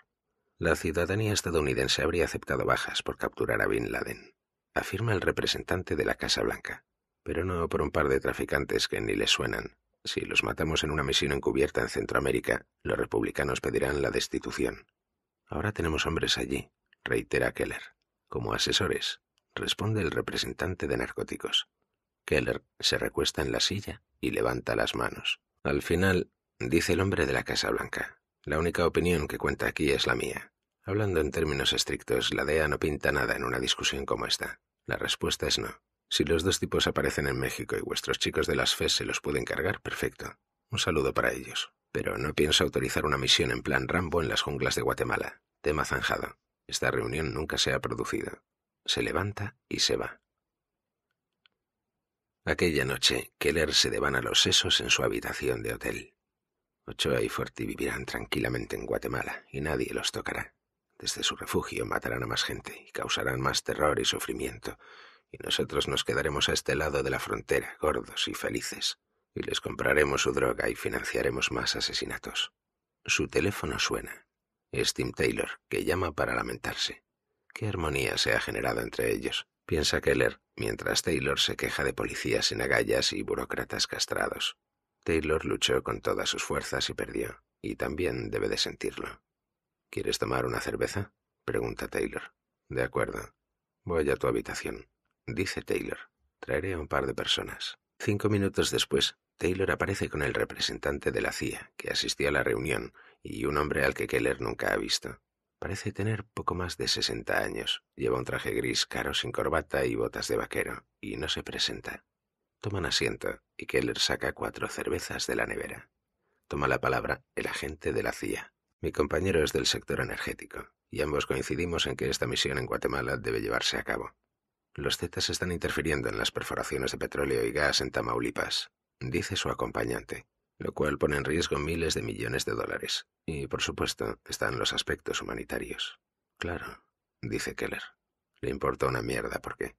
La ciudadanía estadounidense habría aceptado bajas por capturar a Bin Laden, afirma el representante de la Casa Blanca, pero no por un par de traficantes que ni le suenan, si los matamos en una misión encubierta en Centroamérica, los republicanos pedirán la destitución. Ahora tenemos hombres allí, reitera Keller. Como asesores, responde el representante de narcóticos. Keller se recuesta en la silla y levanta las manos. Al final, dice el hombre de la Casa Blanca, la única opinión que cuenta aquí es la mía. Hablando en términos estrictos, la DEA no pinta nada en una discusión como esta. La respuesta es no. Si los dos tipos aparecen en México y vuestros chicos de las FES se los pueden cargar, perfecto. Un saludo para ellos. Pero no pienso autorizar una misión en plan Rambo en las junglas de Guatemala. Tema zanjado. Esta reunión nunca se ha producido. Se levanta y se va. Aquella noche, Keller se devana los sesos en su habitación de hotel. Ochoa y Forti vivirán tranquilamente en Guatemala y nadie los tocará. Desde su refugio matarán a más gente y causarán más terror y sufrimiento, y nosotros nos quedaremos a este lado de la frontera, gordos y felices, y les compraremos su droga y financiaremos más asesinatos. Su teléfono suena. Es Tim Taylor, que llama para lamentarse. ¿Qué armonía se ha generado entre ellos? Piensa Keller, mientras Taylor se queja de policías sin agallas y burócratas castrados. Taylor luchó con todas sus fuerzas y perdió, y también debe de sentirlo. ¿Quieres tomar una cerveza? pregunta Taylor. De acuerdo. Voy a tu habitación dice Taylor. Traeré a un par de personas. Cinco minutos después, Taylor aparece con el representante de la CIA, que asistió a la reunión, y un hombre al que Keller nunca ha visto. Parece tener poco más de 60 años. Lleva un traje gris caro sin corbata y botas de vaquero, y no se presenta. Toman asiento, y Keller saca cuatro cervezas de la nevera. Toma la palabra el agente de la CIA. Mi compañero es del sector energético, y ambos coincidimos en que esta misión en Guatemala debe llevarse a cabo. Los zetas están interfiriendo en las perforaciones de petróleo y gas en Tamaulipas, dice su acompañante, lo cual pone en riesgo miles de millones de dólares. Y, por supuesto, están los aspectos humanitarios. Claro, dice Keller. Le importa una mierda porque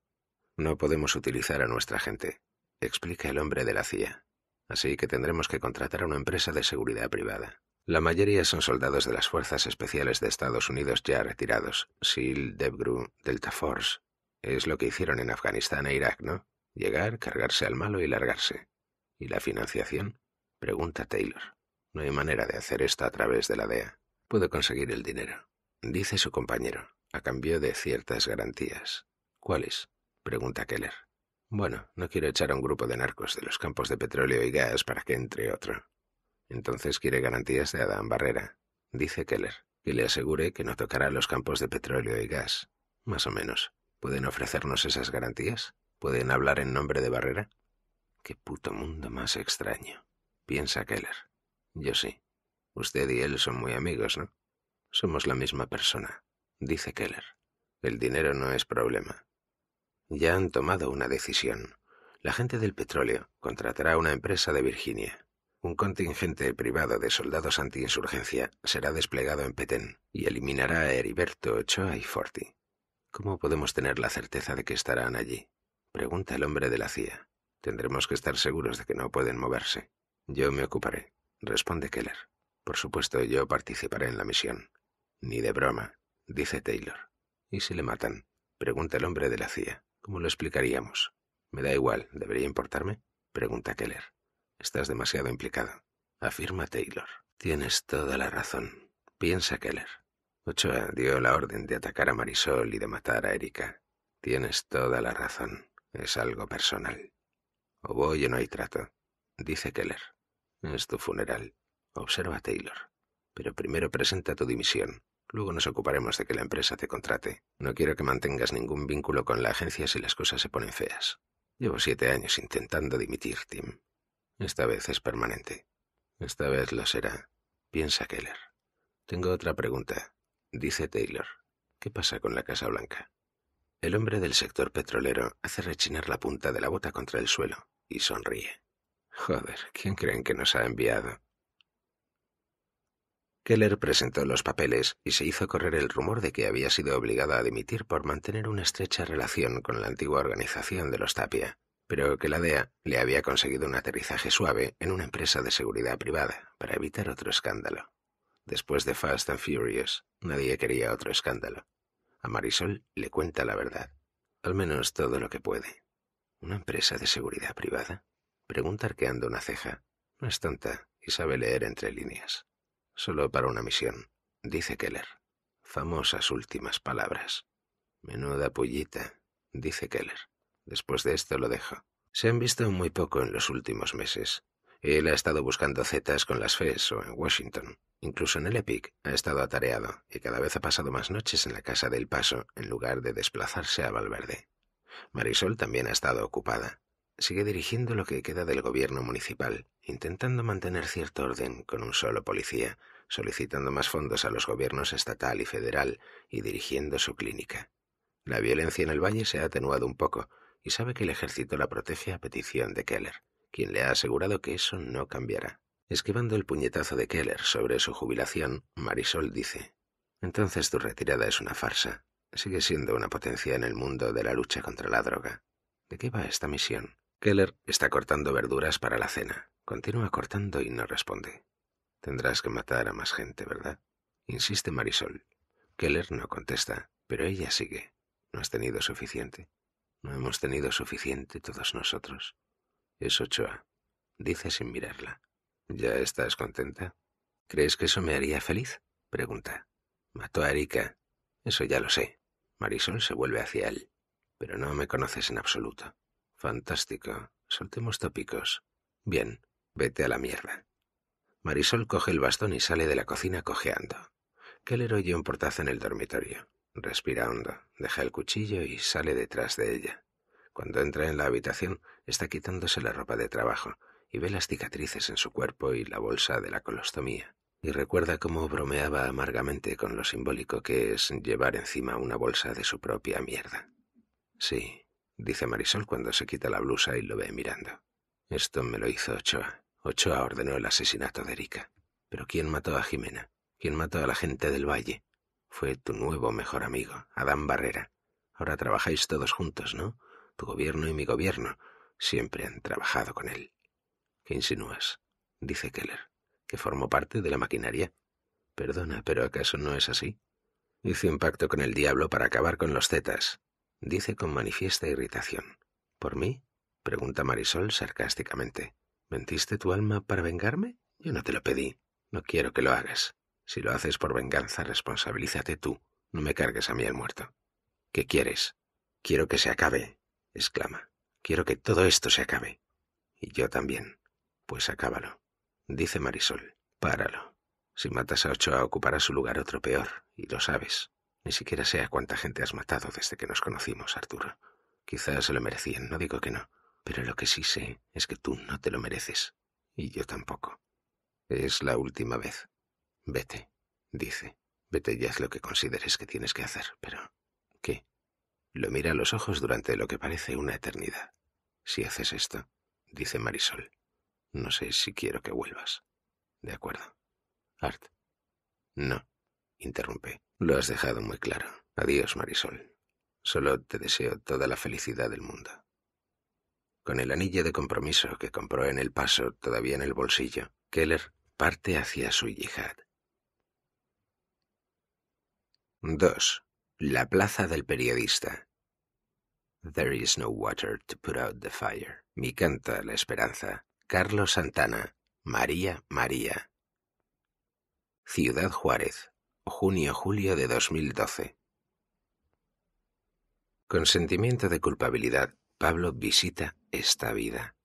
No podemos utilizar a nuestra gente, explica el hombre de la CIA. Así que tendremos que contratar a una empresa de seguridad privada. La mayoría son soldados de las Fuerzas Especiales de Estados Unidos ya retirados, SEAL, DEVGRU, Delta Force, es lo que hicieron en Afganistán e Irak, ¿no? Llegar, cargarse al malo y largarse. ¿Y la financiación? Pregunta Taylor. No hay manera de hacer esto a través de la DEA. Puedo conseguir el dinero, dice su compañero, a cambio de ciertas garantías. ¿Cuáles? pregunta Keller. Bueno, no quiero echar a un grupo de narcos de los campos de petróleo y gas para que entre otro. Entonces quiere garantías de Adán Barrera, dice Keller, que le asegure que no tocará los campos de petróleo y gas. Más o menos. ¿Pueden ofrecernos esas garantías? ¿Pueden hablar en nombre de Barrera? Qué puto mundo más extraño, piensa Keller. Yo sí. Usted y él son muy amigos, ¿no? Somos la misma persona, dice Keller. El dinero no es problema. Ya han tomado una decisión. La gente del petróleo contratará una empresa de Virginia. Un contingente privado de soldados antiinsurgencia será desplegado en Petén y eliminará a Heriberto Ochoa y Forti. ¿Cómo podemos tener la certeza de que estarán allí? Pregunta el hombre de la CIA. Tendremos que estar seguros de que no pueden moverse. Yo me ocuparé, responde Keller. Por supuesto, yo participaré en la misión. Ni de broma, dice Taylor. ¿Y si le matan? Pregunta el hombre de la CIA. ¿Cómo lo explicaríamos? Me da igual, ¿debería importarme? Pregunta Keller. Estás demasiado implicado, afirma Taylor. Tienes toda la razón, piensa Keller. Ochoa dio la orden de atacar a Marisol y de matar a Erika. Tienes toda la razón. Es algo personal. O voy o no hay trato. Dice Keller. Es tu funeral. Observa Taylor. Pero primero presenta tu dimisión. Luego nos ocuparemos de que la empresa te contrate. No quiero que mantengas ningún vínculo con la agencia si las cosas se ponen feas. Llevo siete años intentando dimitir, Tim. Esta vez es permanente. Esta vez lo será. Piensa Keller. Tengo otra pregunta dice Taylor. ¿Qué pasa con la Casa Blanca? El hombre del sector petrolero hace rechinar la punta de la bota contra el suelo y sonríe. Joder, ¿quién creen que nos ha enviado? Keller presentó los papeles y se hizo correr el rumor de que había sido obligada a dimitir por mantener una estrecha relación con la antigua organización de los Tapia, pero que la DEA le había conseguido un aterrizaje suave en una empresa de seguridad privada para evitar otro escándalo. Después de Fast and Furious, nadie quería otro escándalo. A Marisol le cuenta la verdad, al menos todo lo que puede. ¿Una empresa de seguridad privada? Pregunta arqueando una ceja. No es tonta y sabe leer entre líneas. Solo para una misión, dice Keller. Famosas últimas palabras. Menuda pullita, dice Keller. Después de esto lo dejo. Se han visto muy poco en los últimos meses, él ha estado buscando zetas con las FES o en Washington. Incluso en el EPIC ha estado atareado y cada vez ha pasado más noches en la casa del paso en lugar de desplazarse a Valverde. Marisol también ha estado ocupada. Sigue dirigiendo lo que queda del gobierno municipal, intentando mantener cierto orden con un solo policía, solicitando más fondos a los gobiernos estatal y federal y dirigiendo su clínica. La violencia en el valle se ha atenuado un poco y sabe que el ejército la protege a petición de Keller quien le ha asegurado que eso no cambiará. Esquivando el puñetazo de Keller sobre su jubilación, Marisol dice, Entonces tu retirada es una farsa. Sigue siendo una potencia en el mundo de la lucha contra la droga. ¿De qué va esta misión? Keller está cortando verduras para la cena. Continúa cortando y no responde. Tendrás que matar a más gente, ¿verdad? Insiste Marisol. Keller no contesta, pero ella sigue. ¿No has tenido suficiente? ¿No hemos tenido suficiente todos nosotros? Es Ochoa. Dice sin mirarla. ¿Ya estás contenta? ¿Crees que eso me haría feliz? Pregunta. Mató a Erika. Eso ya lo sé. Marisol se vuelve hacia él. Pero no me conoces en absoluto. Fantástico. Soltemos tópicos. Bien, vete a la mierda. Marisol coge el bastón y sale de la cocina cojeando. Keller oye un portazo en el dormitorio. Respira hondo, deja el cuchillo y sale detrás de ella. Cuando entra en la habitación, está quitándose la ropa de trabajo y ve las cicatrices en su cuerpo y la bolsa de la colostomía. Y recuerda cómo bromeaba amargamente con lo simbólico que es llevar encima una bolsa de su propia mierda. Sí, dice Marisol cuando se quita la blusa y lo ve mirando. Esto me lo hizo Ochoa. Ochoa ordenó el asesinato de Erika. Pero ¿quién mató a Jimena? ¿Quién mató a la gente del valle? Fue tu nuevo mejor amigo, Adán Barrera. Ahora trabajáis todos juntos, ¿no? Tu gobierno y mi gobierno siempre han trabajado con él. ¿Qué insinúas? dice Keller, que formó parte de la maquinaria. Perdona, pero ¿acaso no es así? Hice un pacto con el diablo para acabar con los zetas, dice con manifiesta irritación. ¿Por mí? pregunta Marisol sarcásticamente. ¿Mentiste tu alma para vengarme? Yo no te lo pedí. No quiero que lo hagas. Si lo haces por venganza, responsabilízate tú. No me cargues a mí el muerto. ¿Qué quieres? Quiero que se acabe, exclama. Quiero que todo esto se acabe. Y yo también. Pues acábalo. Dice Marisol. Páralo. Si matas a Ochoa ocupará su lugar otro peor, y lo sabes. Ni siquiera sé a cuánta gente has matado desde que nos conocimos, Arturo. Quizás se lo merecían, no digo que no. Pero lo que sí sé es que tú no te lo mereces. Y yo tampoco. Es la última vez. Vete, dice. Vete y haz lo que consideres que tienes que hacer, pero... ¿Qué? Lo mira a los ojos durante lo que parece una eternidad. Si haces esto, dice Marisol, no sé si quiero que vuelvas. De acuerdo. Art. No, interrumpe. Lo has dejado muy claro. Adiós, Marisol. Solo te deseo toda la felicidad del mundo. Con el anillo de compromiso que compró en el paso todavía en el bolsillo, Keller parte hacia su yihad. 2. La plaza del periodista. There is no water to put out the fire. Mi canta la esperanza. Carlos Santana. María María. Ciudad Juárez. Junio-julio de 2012. Con sentimiento de culpabilidad, Pablo visita esta vida.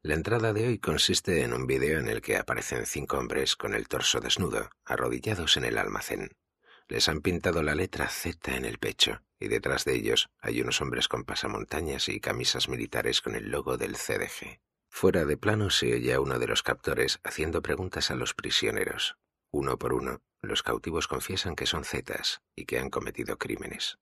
La entrada de hoy consiste en un video en el que aparecen cinco hombres con el torso desnudo, arrodillados en el almacén les han pintado la letra Z en el pecho, y detrás de ellos hay unos hombres con pasamontañas y camisas militares con el logo del CDG. Fuera de plano se oye a uno de los captores haciendo preguntas a los prisioneros. Uno por uno, los cautivos confiesan que son zetas y que han cometido crímenes.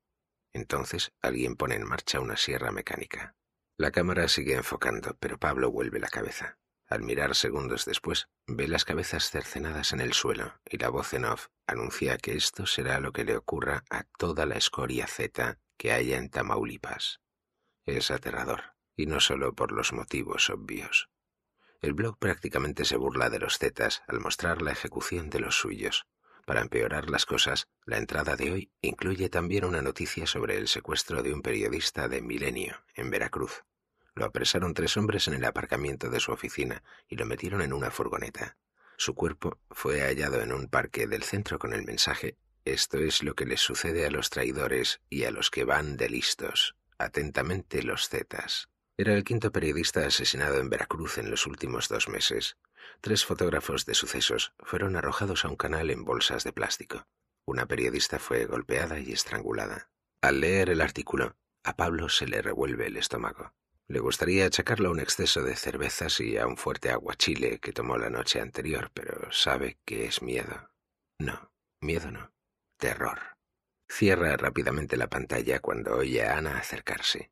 Entonces alguien pone en marcha una sierra mecánica. La cámara sigue enfocando, pero Pablo vuelve la cabeza. Al mirar segundos después, ve las cabezas cercenadas en el suelo y la voz en off anuncia que esto será lo que le ocurra a toda la escoria Z que haya en Tamaulipas. Es aterrador, y no solo por los motivos obvios. El blog prácticamente se burla de los Zetas al mostrar la ejecución de los suyos. Para empeorar las cosas, la entrada de hoy incluye también una noticia sobre el secuestro de un periodista de Milenio, en Veracruz, lo apresaron tres hombres en el aparcamiento de su oficina y lo metieron en una furgoneta. Su cuerpo fue hallado en un parque del centro con el mensaje Esto es lo que les sucede a los traidores y a los que van de listos. Atentamente los Zetas. Era el quinto periodista asesinado en Veracruz en los últimos dos meses. Tres fotógrafos de sucesos fueron arrojados a un canal en bolsas de plástico. Una periodista fue golpeada y estrangulada. Al leer el artículo, a Pablo se le revuelve el estómago. Le gustaría achacarlo a un exceso de cervezas y a un fuerte aguachile que tomó la noche anterior, pero sabe que es miedo. No, miedo no. Terror. Cierra rápidamente la pantalla cuando oye a Ana acercarse.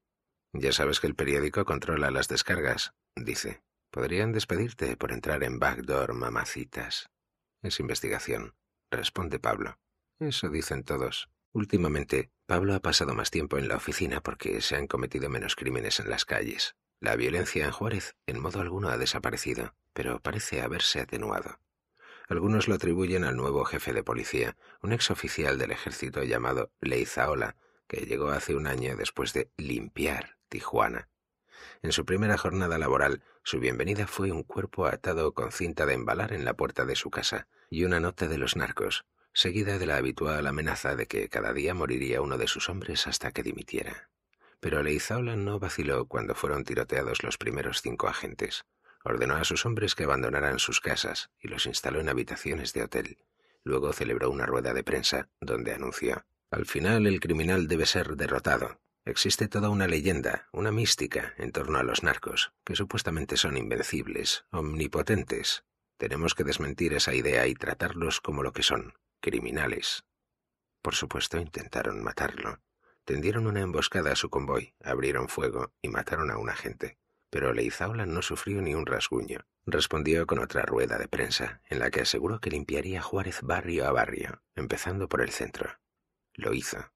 Ya sabes que el periódico controla las descargas, dice. Podrían despedirte por entrar en Backdoor, mamacitas. Es investigación, responde Pablo. Eso dicen todos. Últimamente Pablo ha pasado más tiempo en la oficina porque se han cometido menos crímenes en las calles. La violencia en Juárez en modo alguno ha desaparecido, pero parece haberse atenuado. Algunos lo atribuyen al nuevo jefe de policía, un exoficial del ejército llamado Leizaola, que llegó hace un año después de limpiar Tijuana. En su primera jornada laboral, su bienvenida fue un cuerpo atado con cinta de embalar en la puerta de su casa y una nota de los narcos seguida de la habitual amenaza de que cada día moriría uno de sus hombres hasta que dimitiera. Pero Leizaola no vaciló cuando fueron tiroteados los primeros cinco agentes. Ordenó a sus hombres que abandonaran sus casas y los instaló en habitaciones de hotel. Luego celebró una rueda de prensa donde anunció Al final el criminal debe ser derrotado. Existe toda una leyenda, una mística, en torno a los narcos, que supuestamente son invencibles, omnipotentes. Tenemos que desmentir esa idea y tratarlos como lo que son, criminales. Por supuesto, intentaron matarlo. Tendieron una emboscada a su convoy, abrieron fuego y mataron a un agente. Pero Leizaola no sufrió ni un rasguño. Respondió con otra rueda de prensa, en la que aseguró que limpiaría Juárez barrio a barrio, empezando por el centro. Lo hizo.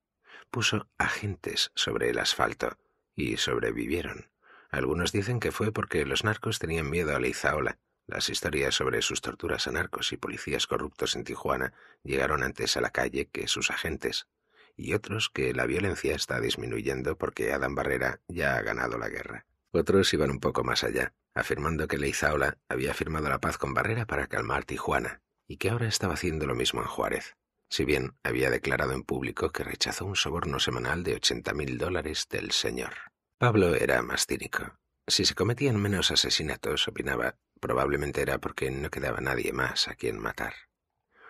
Puso agentes sobre el asfalto y sobrevivieron. Algunos dicen que fue porque los narcos tenían miedo a Leizaola las historias sobre sus torturas a narcos y policías corruptos en Tijuana llegaron antes a la calle que sus agentes, y otros que la violencia está disminuyendo porque Adam Barrera ya ha ganado la guerra. Otros iban un poco más allá, afirmando que Leizaola había firmado la paz con Barrera para calmar Tijuana y que ahora estaba haciendo lo mismo en Juárez, si bien había declarado en público que rechazó un soborno semanal de ochenta mil dólares del señor. Pablo era más cínico. Si se cometían menos asesinatos, opinaba, Probablemente era porque no quedaba nadie más a quien matar.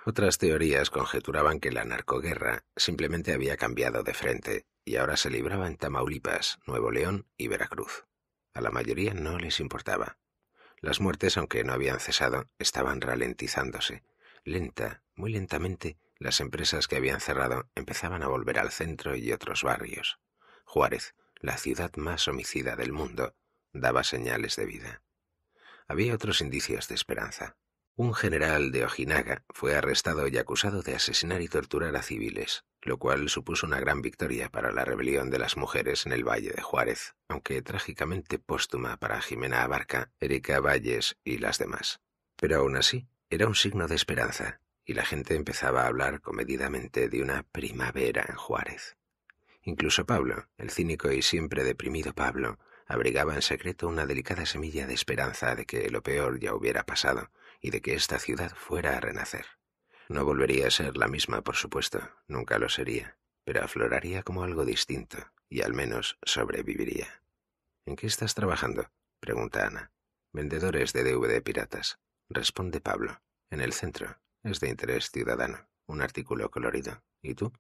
Otras teorías conjeturaban que la narcoguerra simplemente había cambiado de frente y ahora se libraba en Tamaulipas, Nuevo León y Veracruz. A la mayoría no les importaba. Las muertes, aunque no habían cesado, estaban ralentizándose. Lenta, muy lentamente, las empresas que habían cerrado empezaban a volver al centro y otros barrios. Juárez, la ciudad más homicida del mundo, daba señales de vida había otros indicios de esperanza. Un general de Ojinaga fue arrestado y acusado de asesinar y torturar a civiles, lo cual supuso una gran victoria para la rebelión de las mujeres en el Valle de Juárez, aunque trágicamente póstuma para Jimena Abarca, Erika Valles y las demás. Pero aún así, era un signo de esperanza, y la gente empezaba a hablar comedidamente de una primavera en Juárez. Incluso Pablo, el cínico y siempre deprimido Pablo, abrigaba en secreto una delicada semilla de esperanza de que lo peor ya hubiera pasado y de que esta ciudad fuera a renacer. No volvería a ser la misma, por supuesto, nunca lo sería, pero afloraría como algo distinto y al menos sobreviviría. ¿En qué estás trabajando? pregunta Ana. Vendedores de DVD piratas, responde Pablo. En el centro. Es de interés ciudadano. Un artículo colorido. ¿Y tú?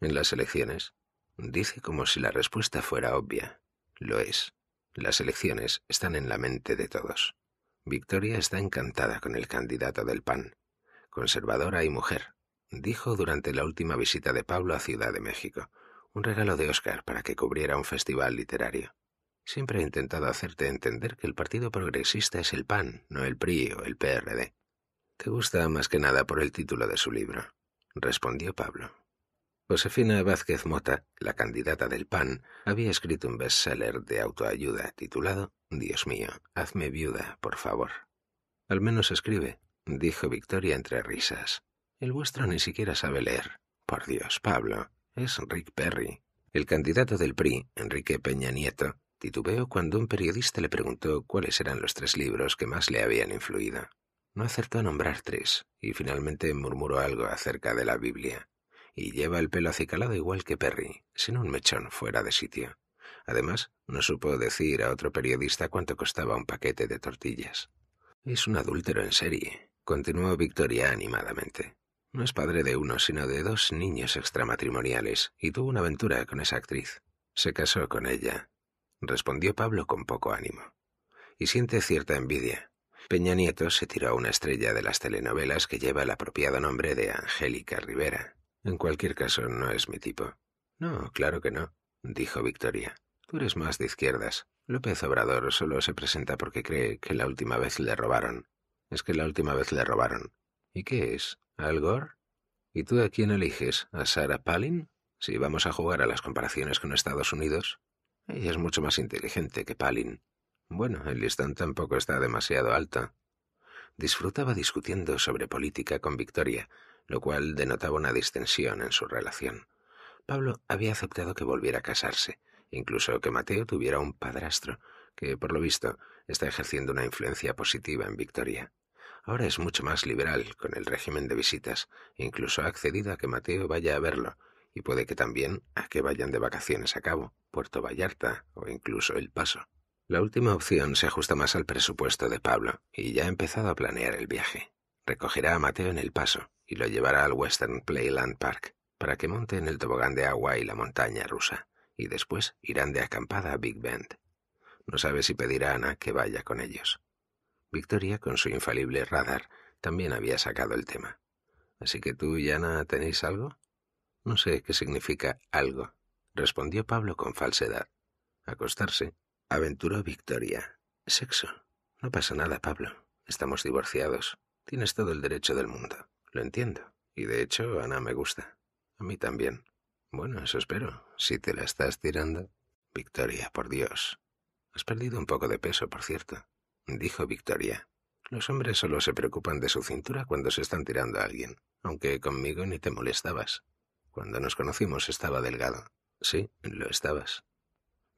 En las elecciones. Dice como si la respuesta fuera obvia. Lo es. Las elecciones están en la mente de todos. Victoria está encantada con el candidato del PAN, conservadora y mujer, dijo durante la última visita de Pablo a Ciudad de México, un regalo de Oscar para que cubriera un festival literario. Siempre he intentado hacerte entender que el Partido Progresista es el PAN, no el PRI o el PRD. Te gusta más que nada por el título de su libro, respondió Pablo. Josefina Vázquez Mota, la candidata del PAN, había escrito un bestseller de autoayuda titulado Dios mío, hazme viuda, por favor. Al menos escribe, dijo Victoria entre risas. El vuestro ni siquiera sabe leer. Por Dios, Pablo, es Rick Perry. El candidato del PRI, Enrique Peña Nieto, titubeó cuando un periodista le preguntó cuáles eran los tres libros que más le habían influido. No acertó a nombrar tres, y finalmente murmuró algo acerca de la Biblia y lleva el pelo acicalado igual que Perry, sin un mechón fuera de sitio. Además, no supo decir a otro periodista cuánto costaba un paquete de tortillas. Es un adúltero en serie, continuó Victoria animadamente. No es padre de uno, sino de dos niños extramatrimoniales, y tuvo una aventura con esa actriz. Se casó con ella, respondió Pablo con poco ánimo. Y siente cierta envidia. Peña Nieto se tiró a una estrella de las telenovelas que lleva el apropiado nombre de Angélica Rivera. En cualquier caso, no es mi tipo. No, claro que no, dijo Victoria. Tú eres más de izquierdas. López Obrador solo se presenta porque cree que la última vez le robaron. Es que la última vez le robaron. ¿Y qué es? ¿Al Gore? ¿Y tú a quién eliges? ¿A Sarah Palin? Si vamos a jugar a las comparaciones con Estados Unidos. Ella es mucho más inteligente que Palin. Bueno, el listón tampoco está demasiado alto. Disfrutaba discutiendo sobre política con Victoria, lo cual denotaba una distensión en su relación. Pablo había aceptado que volviera a casarse, incluso que Mateo tuviera un padrastro, que por lo visto está ejerciendo una influencia positiva en Victoria. Ahora es mucho más liberal con el régimen de visitas, incluso ha accedido a que Mateo vaya a verlo, y puede que también a que vayan de vacaciones a cabo, Puerto Vallarta o incluso El Paso. La última opción se ajusta más al presupuesto de Pablo, y ya ha empezado a planear el viaje. Recogerá a Mateo en El Paso, y lo llevará al Western Playland Park para que monte en el tobogán de agua y la montaña rusa, y después irán de acampada a Big Bend. No sabe si pedirá a Ana que vaya con ellos. Victoria, con su infalible radar, también había sacado el tema. Así que tú y Ana tenéis algo? No sé qué significa algo, respondió Pablo con falsedad. Acostarse, aventuró Victoria. Sexo. No pasa nada, Pablo. Estamos divorciados. Tienes todo el derecho del mundo. Lo entiendo. Y de hecho, Ana me gusta. A mí también. Bueno, eso espero. Si te la estás tirando. Victoria, por Dios. Has perdido un poco de peso, por cierto. Dijo Victoria. Los hombres solo se preocupan de su cintura cuando se están tirando a alguien, aunque conmigo ni te molestabas. Cuando nos conocimos estaba delgado. Sí, lo estabas.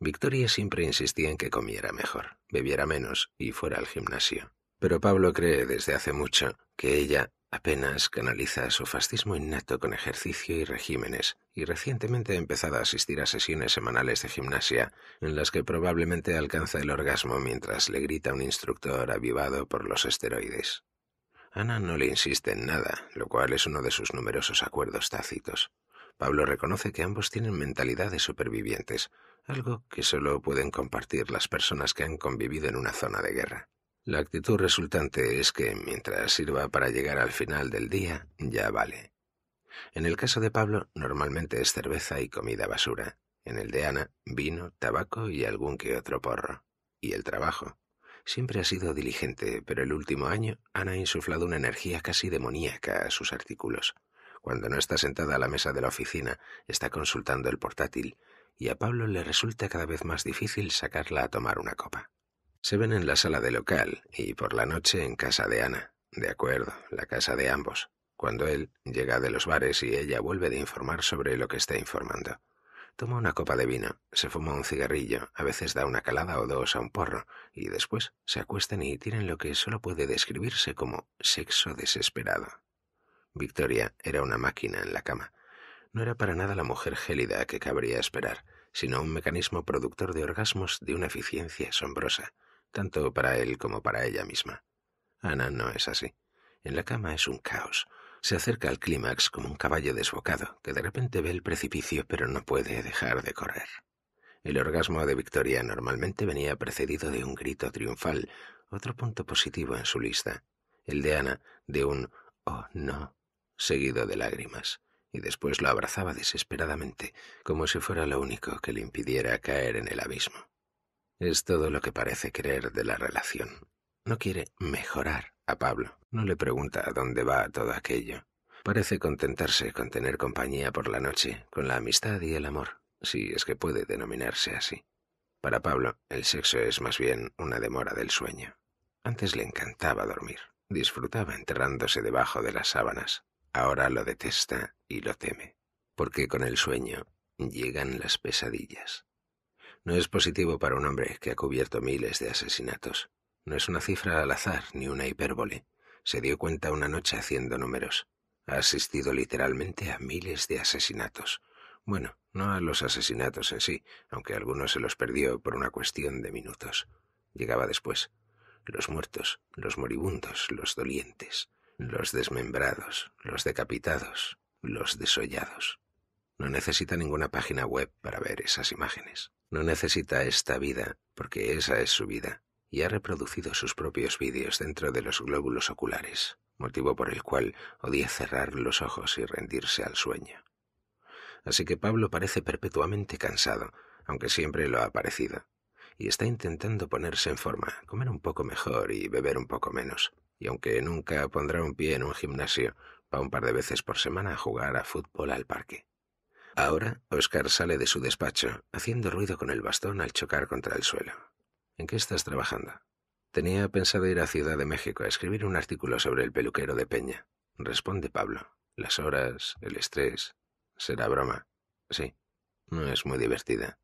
Victoria siempre insistía en que comiera mejor, bebiera menos y fuera al gimnasio. Pero Pablo cree desde hace mucho que ella apenas canaliza su fascismo innato con ejercicio y regímenes, y recientemente ha empezado a asistir a sesiones semanales de gimnasia, en las que probablemente alcanza el orgasmo mientras le grita un instructor avivado por los esteroides. Ana no le insiste en nada, lo cual es uno de sus numerosos acuerdos tácitos. Pablo reconoce que ambos tienen mentalidades supervivientes, algo que solo pueden compartir las personas que han convivido en una zona de guerra. La actitud resultante es que mientras sirva para llegar al final del día, ya vale. En el caso de Pablo, normalmente es cerveza y comida basura. En el de Ana, vino, tabaco y algún que otro porro. Y el trabajo. Siempre ha sido diligente, pero el último año Ana ha insuflado una energía casi demoníaca a sus artículos. Cuando no está sentada a la mesa de la oficina, está consultando el portátil, y a Pablo le resulta cada vez más difícil sacarla a tomar una copa. Se ven en la sala de local y por la noche en casa de Ana. De acuerdo, la casa de ambos. Cuando él llega de los bares y ella vuelve de informar sobre lo que está informando. Toma una copa de vino, se fuma un cigarrillo, a veces da una calada o dos a un porro, y después se acuestan y tienen lo que solo puede describirse como sexo desesperado. Victoria era una máquina en la cama. No era para nada la mujer gélida que cabría esperar, sino un mecanismo productor de orgasmos de una eficiencia asombrosa tanto para él como para ella misma. Ana no es así. En la cama es un caos. Se acerca al clímax como un caballo desbocado, que de repente ve el precipicio pero no puede dejar de correr. El orgasmo de Victoria normalmente venía precedido de un grito triunfal, otro punto positivo en su lista, el de Ana, de un oh no, seguido de lágrimas, y después lo abrazaba desesperadamente, como si fuera lo único que le impidiera caer en el abismo. Es todo lo que parece querer de la relación. No quiere mejorar a Pablo. No le pregunta a dónde va todo aquello. Parece contentarse con tener compañía por la noche, con la amistad y el amor, si es que puede denominarse así. Para Pablo, el sexo es más bien una demora del sueño. Antes le encantaba dormir, disfrutaba enterrándose debajo de las sábanas. Ahora lo detesta y lo teme, porque con el sueño llegan las pesadillas. No es positivo para un hombre que ha cubierto miles de asesinatos. No es una cifra al azar ni una hipérbole. Se dio cuenta una noche haciendo números. Ha asistido literalmente a miles de asesinatos. Bueno, no a los asesinatos en sí, aunque algunos se los perdió por una cuestión de minutos. Llegaba después. Los muertos, los moribundos, los dolientes, los desmembrados, los decapitados, los desollados. No necesita ninguna página web para ver esas imágenes. No necesita esta vida, porque esa es su vida, y ha reproducido sus propios vídeos dentro de los glóbulos oculares, motivo por el cual odia cerrar los ojos y rendirse al sueño. Así que Pablo parece perpetuamente cansado, aunque siempre lo ha parecido, y está intentando ponerse en forma, comer un poco mejor y beber un poco menos. Y aunque nunca pondrá un pie en un gimnasio, va un par de veces por semana a jugar a fútbol al parque. Ahora, Oscar sale de su despacho, haciendo ruido con el bastón al chocar contra el suelo. ¿En qué estás trabajando? Tenía pensado ir a Ciudad de México a escribir un artículo sobre el peluquero de Peña. Responde Pablo. Las horas, el estrés. Será broma. Sí, no es muy divertida.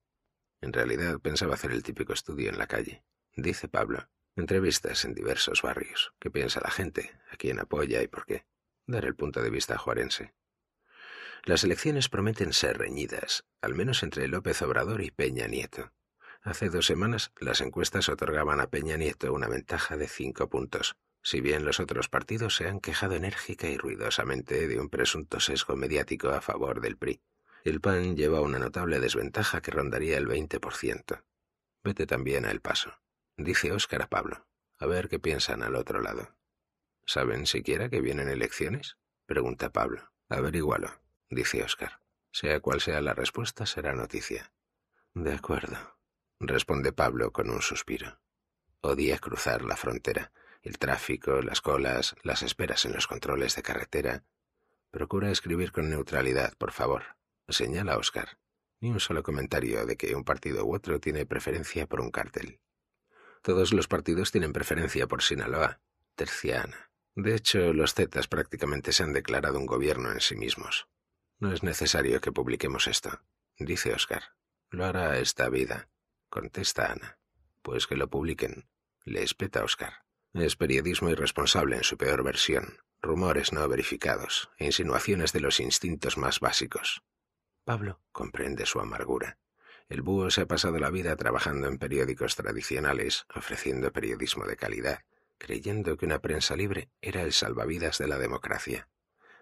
En realidad pensaba hacer el típico estudio en la calle. Dice Pablo. Entrevistas en diversos barrios. ¿Qué piensa la gente? ¿A quién apoya y por qué? Dar el punto de vista juarense. Las elecciones prometen ser reñidas, al menos entre López Obrador y Peña Nieto. Hace dos semanas las encuestas otorgaban a Peña Nieto una ventaja de cinco puntos, si bien los otros partidos se han quejado enérgica y ruidosamente de un presunto sesgo mediático a favor del PRI. El PAN lleva una notable desventaja que rondaría el 20%. Vete también al paso, dice Óscar a Pablo. A ver qué piensan al otro lado. ¿Saben siquiera que vienen elecciones? pregunta Pablo. Averígualo dice Oscar. Sea cual sea la respuesta, será noticia. De acuerdo, responde Pablo con un suspiro. Odia cruzar la frontera, el tráfico, las colas, las esperas en los controles de carretera. Procura escribir con neutralidad, por favor, señala Oscar. Ni un solo comentario de que un partido u otro tiene preferencia por un cartel. Todos los partidos tienen preferencia por Sinaloa, terciana De hecho, los Zetas prácticamente se han declarado un gobierno en sí mismos. No es necesario que publiquemos esto, dice Oscar. Lo hará esta vida, contesta Ana. Pues que lo publiquen, le espeta Oscar. Es periodismo irresponsable en su peor versión, rumores no verificados, insinuaciones de los instintos más básicos. Pablo comprende su amargura. El búho se ha pasado la vida trabajando en periódicos tradicionales, ofreciendo periodismo de calidad, creyendo que una prensa libre era el salvavidas de la democracia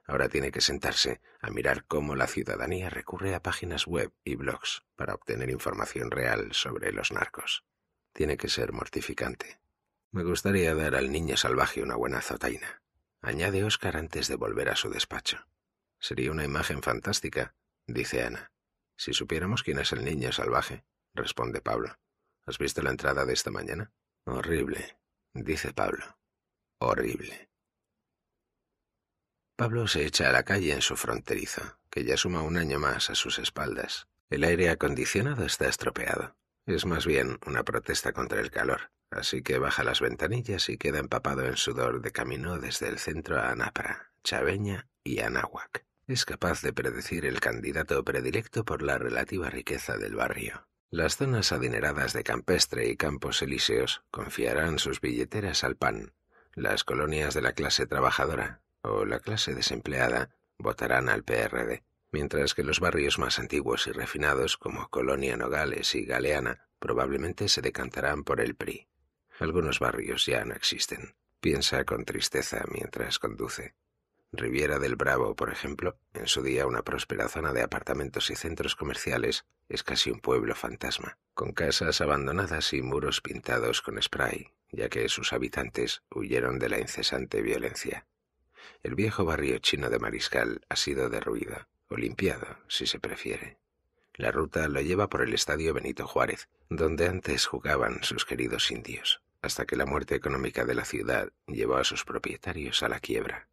ahora tiene que sentarse a mirar cómo la ciudadanía recurre a páginas web y blogs para obtener información real sobre los narcos. Tiene que ser mortificante. Me gustaría dar al niño salvaje una buena azotaina, añade Oscar antes de volver a su despacho. Sería una imagen fantástica, dice Ana. Si supiéramos quién es el niño salvaje, responde Pablo. ¿Has visto la entrada de esta mañana? Horrible, dice Pablo. Horrible. Pablo se echa a la calle en su fronterizo, que ya suma un año más a sus espaldas. El aire acondicionado está estropeado. Es más bien una protesta contra el calor, así que baja las ventanillas y queda empapado en sudor de camino desde el centro a Anápara, Chaveña y Anáhuac. Es capaz de predecir el candidato predilecto por la relativa riqueza del barrio. Las zonas adineradas de Campestre y Campos Elíseos confiarán sus billeteras al pan. Las colonias de la clase trabajadora, o la clase desempleada votarán al PRD, mientras que los barrios más antiguos y refinados como Colonia Nogales y Galeana probablemente se decantarán por el PRI. Algunos barrios ya no existen. Piensa con tristeza mientras conduce. Riviera del Bravo, por ejemplo, en su día una próspera zona de apartamentos y centros comerciales, es casi un pueblo fantasma, con casas abandonadas y muros pintados con spray, ya que sus habitantes huyeron de la incesante violencia. El viejo barrio chino de Mariscal ha sido derruido, o limpiado, si se prefiere. La ruta lo lleva por el Estadio Benito Juárez, donde antes jugaban sus queridos indios, hasta que la muerte económica de la ciudad llevó a sus propietarios a la quiebra.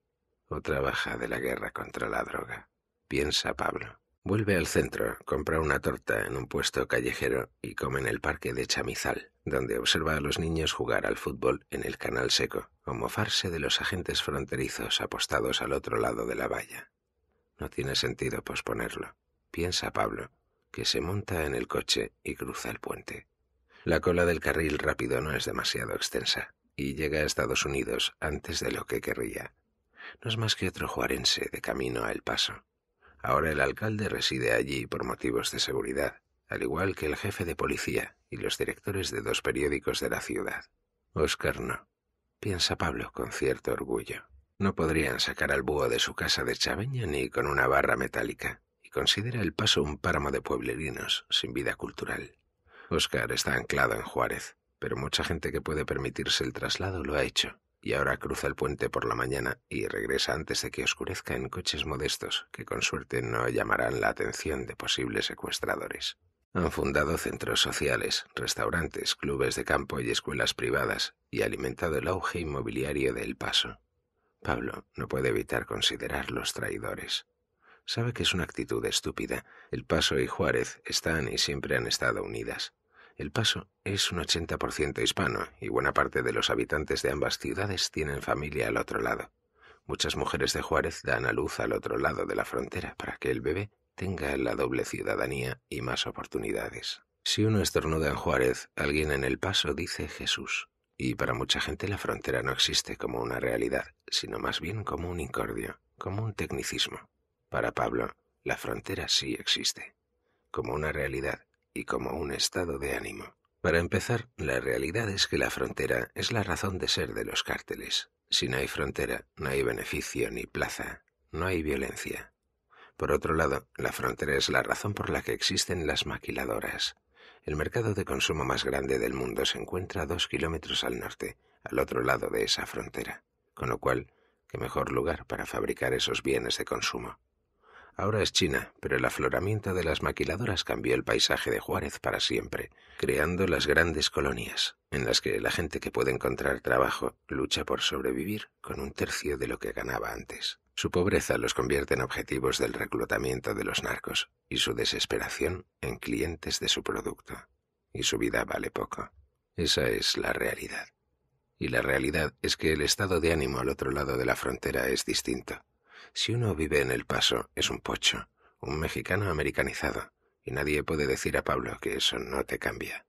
Otra baja de la guerra contra la droga, piensa Pablo. Vuelve al centro, compra una torta en un puesto callejero y come en el parque de Chamizal, donde observa a los niños jugar al fútbol en el canal seco o mofarse de los agentes fronterizos apostados al otro lado de la valla. No tiene sentido posponerlo, piensa Pablo, que se monta en el coche y cruza el puente. La cola del carril rápido no es demasiado extensa y llega a Estados Unidos antes de lo que querría. No es más que otro juarense de camino a El Paso Ahora el alcalde reside allí por motivos de seguridad, al igual que el jefe de policía y los directores de dos periódicos de la ciudad. Oscar no, piensa Pablo con cierto orgullo. No podrían sacar al búho de su casa de Chaveña ni con una barra metálica, y considera el paso un páramo de pueblerinos sin vida cultural. Oscar está anclado en Juárez, pero mucha gente que puede permitirse el traslado lo ha hecho, y ahora cruza el puente por la mañana y regresa antes de que oscurezca en coches modestos que con suerte no llamarán la atención de posibles secuestradores. Han fundado centros sociales, restaurantes, clubes de campo y escuelas privadas, y alimentado el auge inmobiliario de El Paso. Pablo no puede evitar considerarlos traidores. Sabe que es una actitud estúpida. El Paso y Juárez están y siempre han estado unidas. El Paso es un 80% hispano y buena parte de los habitantes de ambas ciudades tienen familia al otro lado. Muchas mujeres de Juárez dan a luz al otro lado de la frontera para que el bebé tenga la doble ciudadanía y más oportunidades. Si uno estornuda en Juárez, alguien en El Paso dice Jesús. Y para mucha gente la frontera no existe como una realidad, sino más bien como un incordio, como un tecnicismo. Para Pablo, la frontera sí existe, como una realidad como un estado de ánimo. Para empezar, la realidad es que la frontera es la razón de ser de los cárteles. Si no hay frontera, no hay beneficio ni plaza, no hay violencia. Por otro lado, la frontera es la razón por la que existen las maquiladoras. El mercado de consumo más grande del mundo se encuentra a dos kilómetros al norte, al otro lado de esa frontera, con lo cual, qué mejor lugar para fabricar esos bienes de consumo. Ahora es China, pero el afloramiento de las maquiladoras cambió el paisaje de Juárez para siempre, creando las grandes colonias, en las que la gente que puede encontrar trabajo lucha por sobrevivir con un tercio de lo que ganaba antes. Su pobreza los convierte en objetivos del reclutamiento de los narcos y su desesperación en clientes de su producto. Y su vida vale poco. Esa es la realidad. Y la realidad es que el estado de ánimo al otro lado de la frontera es distinto. Si uno vive en El Paso, es un pocho, un mexicano americanizado, y nadie puede decir a Pablo que eso no te cambia.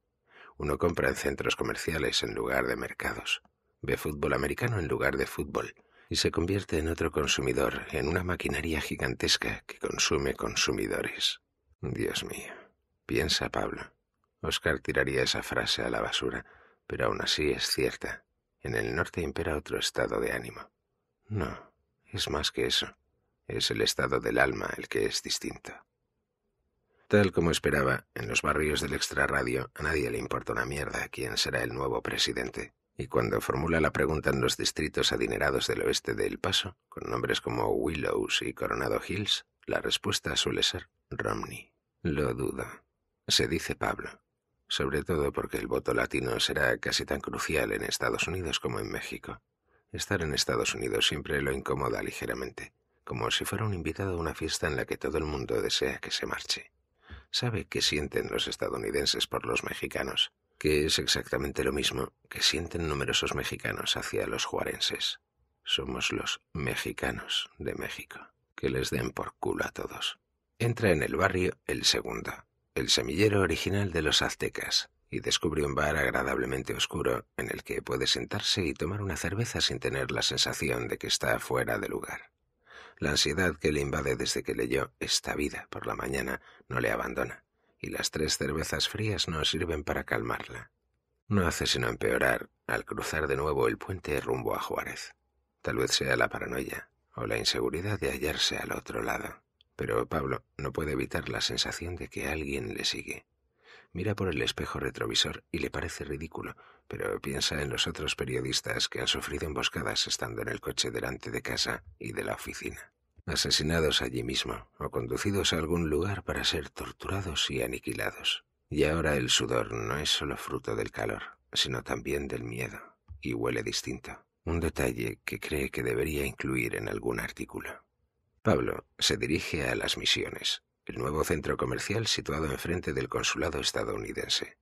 Uno compra en centros comerciales en lugar de mercados, ve fútbol americano en lugar de fútbol, y se convierte en otro consumidor, en una maquinaria gigantesca que consume consumidores. Dios mío, piensa Pablo. Oscar tiraría esa frase a la basura, pero aún así es cierta. En el norte impera otro estado de ánimo. No, es más que eso. Es el estado del alma el que es distinto. Tal como esperaba, en los barrios del extrarradio a nadie le importa una mierda quién será el nuevo presidente. Y cuando formula la pregunta en los distritos adinerados del oeste de El Paso, con nombres como Willows y Coronado Hills, la respuesta suele ser Romney. Lo dudo. Se dice Pablo. Sobre todo porque el voto latino será casi tan crucial en Estados Unidos como en México. Estar en Estados Unidos siempre lo incomoda ligeramente, como si fuera un invitado a una fiesta en la que todo el mundo desea que se marche. Sabe que sienten los estadounidenses por los mexicanos, que es exactamente lo mismo que sienten numerosos mexicanos hacia los juarenses. Somos los mexicanos de México, que les den por culo a todos. Entra en el barrio El Segundo, el semillero original de los aztecas, y descubre un bar agradablemente oscuro en el que puede sentarse y tomar una cerveza sin tener la sensación de que está fuera de lugar. La ansiedad que le invade desde que leyó Esta vida por la mañana no le abandona, y las tres cervezas frías no sirven para calmarla. No hace sino empeorar al cruzar de nuevo el puente rumbo a Juárez. Tal vez sea la paranoia o la inseguridad de hallarse al otro lado, pero Pablo no puede evitar la sensación de que alguien le sigue Mira por el espejo retrovisor y le parece ridículo, pero piensa en los otros periodistas que han sufrido emboscadas estando en el coche delante de casa y de la oficina, asesinados allí mismo o conducidos a algún lugar para ser torturados y aniquilados. Y ahora el sudor no es solo fruto del calor, sino también del miedo, y huele distinto, un detalle que cree que debería incluir en algún artículo. Pablo se dirige a las misiones, el nuevo centro comercial situado enfrente del consulado estadounidense.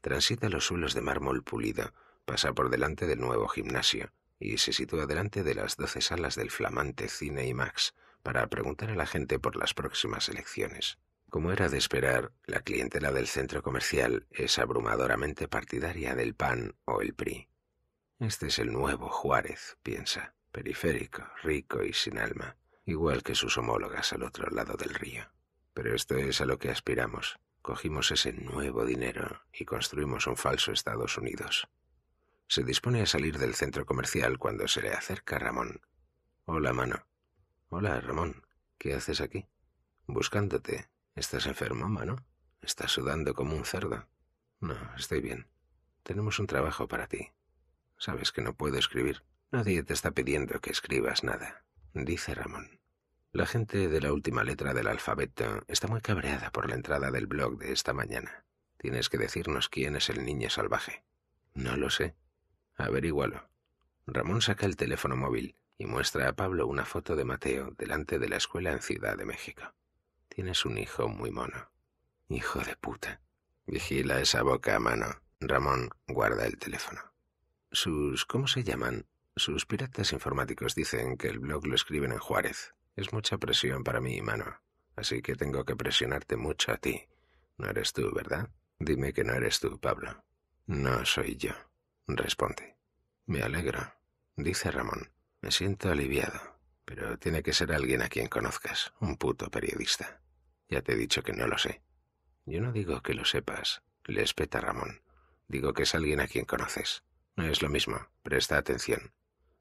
Transita los suelos de mármol pulido, pasa por delante del nuevo gimnasio y se sitúa delante de las doce salas del flamante Cine y Max para preguntar a la gente por las próximas elecciones. Como era de esperar, la clientela del centro comercial es abrumadoramente partidaria del PAN o el PRI. Este es el nuevo Juárez, piensa, periférico, rico y sin alma, igual que sus homólogas al otro lado del río. Pero esto es a lo que aspiramos. Cogimos ese nuevo dinero y construimos un falso Estados Unidos. Se dispone a salir del centro comercial cuando se le acerca Ramón. Hola, mano. Hola, Ramón. ¿Qué haces aquí? Buscándote. ¿Estás enfermo, mano? Estás sudando como un cerdo. No, estoy bien. Tenemos un trabajo para ti. Sabes que no puedo escribir. Nadie te está pidiendo que escribas nada, dice Ramón. La gente de la última letra del alfabeto está muy cabreada por la entrada del blog de esta mañana. Tienes que decirnos quién es el niño salvaje. No lo sé. Averígualo. Ramón saca el teléfono móvil y muestra a Pablo una foto de Mateo delante de la escuela en Ciudad de México. Tienes un hijo muy mono. Hijo de puta. Vigila esa boca a mano. Ramón guarda el teléfono. Sus... ¿Cómo se llaman? Sus piratas informáticos dicen que el blog lo escriben en Juárez, es mucha presión para mí, mano. Así que tengo que presionarte mucho a ti. No eres tú, ¿verdad? Dime que no eres tú, Pablo. No soy yo, responde. Me alegro, dice Ramón. Me siento aliviado, pero tiene que ser alguien a quien conozcas, un puto periodista. Ya te he dicho que no lo sé. Yo no digo que lo sepas, le espeta Ramón. Digo que es alguien a quien conoces. No es lo mismo, presta atención.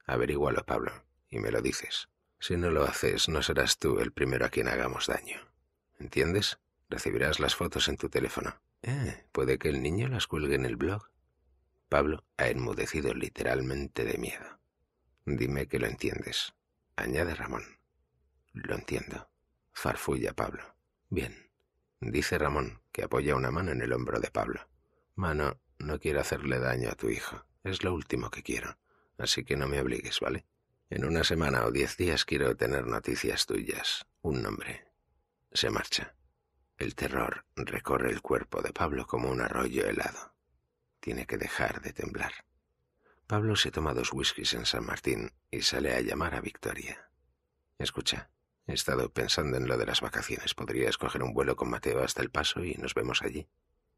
Averígualo, Pablo, y me lo dices. Si no lo haces, no serás tú el primero a quien hagamos daño. ¿Entiendes? Recibirás las fotos en tu teléfono. Eh, puede que el niño las cuelgue en el blog. Pablo ha enmudecido literalmente de miedo. Dime que lo entiendes. Añade Ramón. Lo entiendo. Farfulla Pablo. Bien. Dice Ramón, que apoya una mano en el hombro de Pablo. Mano, no quiero hacerle daño a tu hijo. Es lo último que quiero. Así que no me obligues, ¿vale? En una semana o diez días quiero tener noticias tuyas. Un nombre. Se marcha. El terror recorre el cuerpo de Pablo como un arroyo helado. Tiene que dejar de temblar. Pablo se toma dos whiskies en San Martín y sale a llamar a Victoria. Escucha, he estado pensando en lo de las vacaciones. Podría escoger un vuelo con Mateo hasta El Paso y nos vemos allí.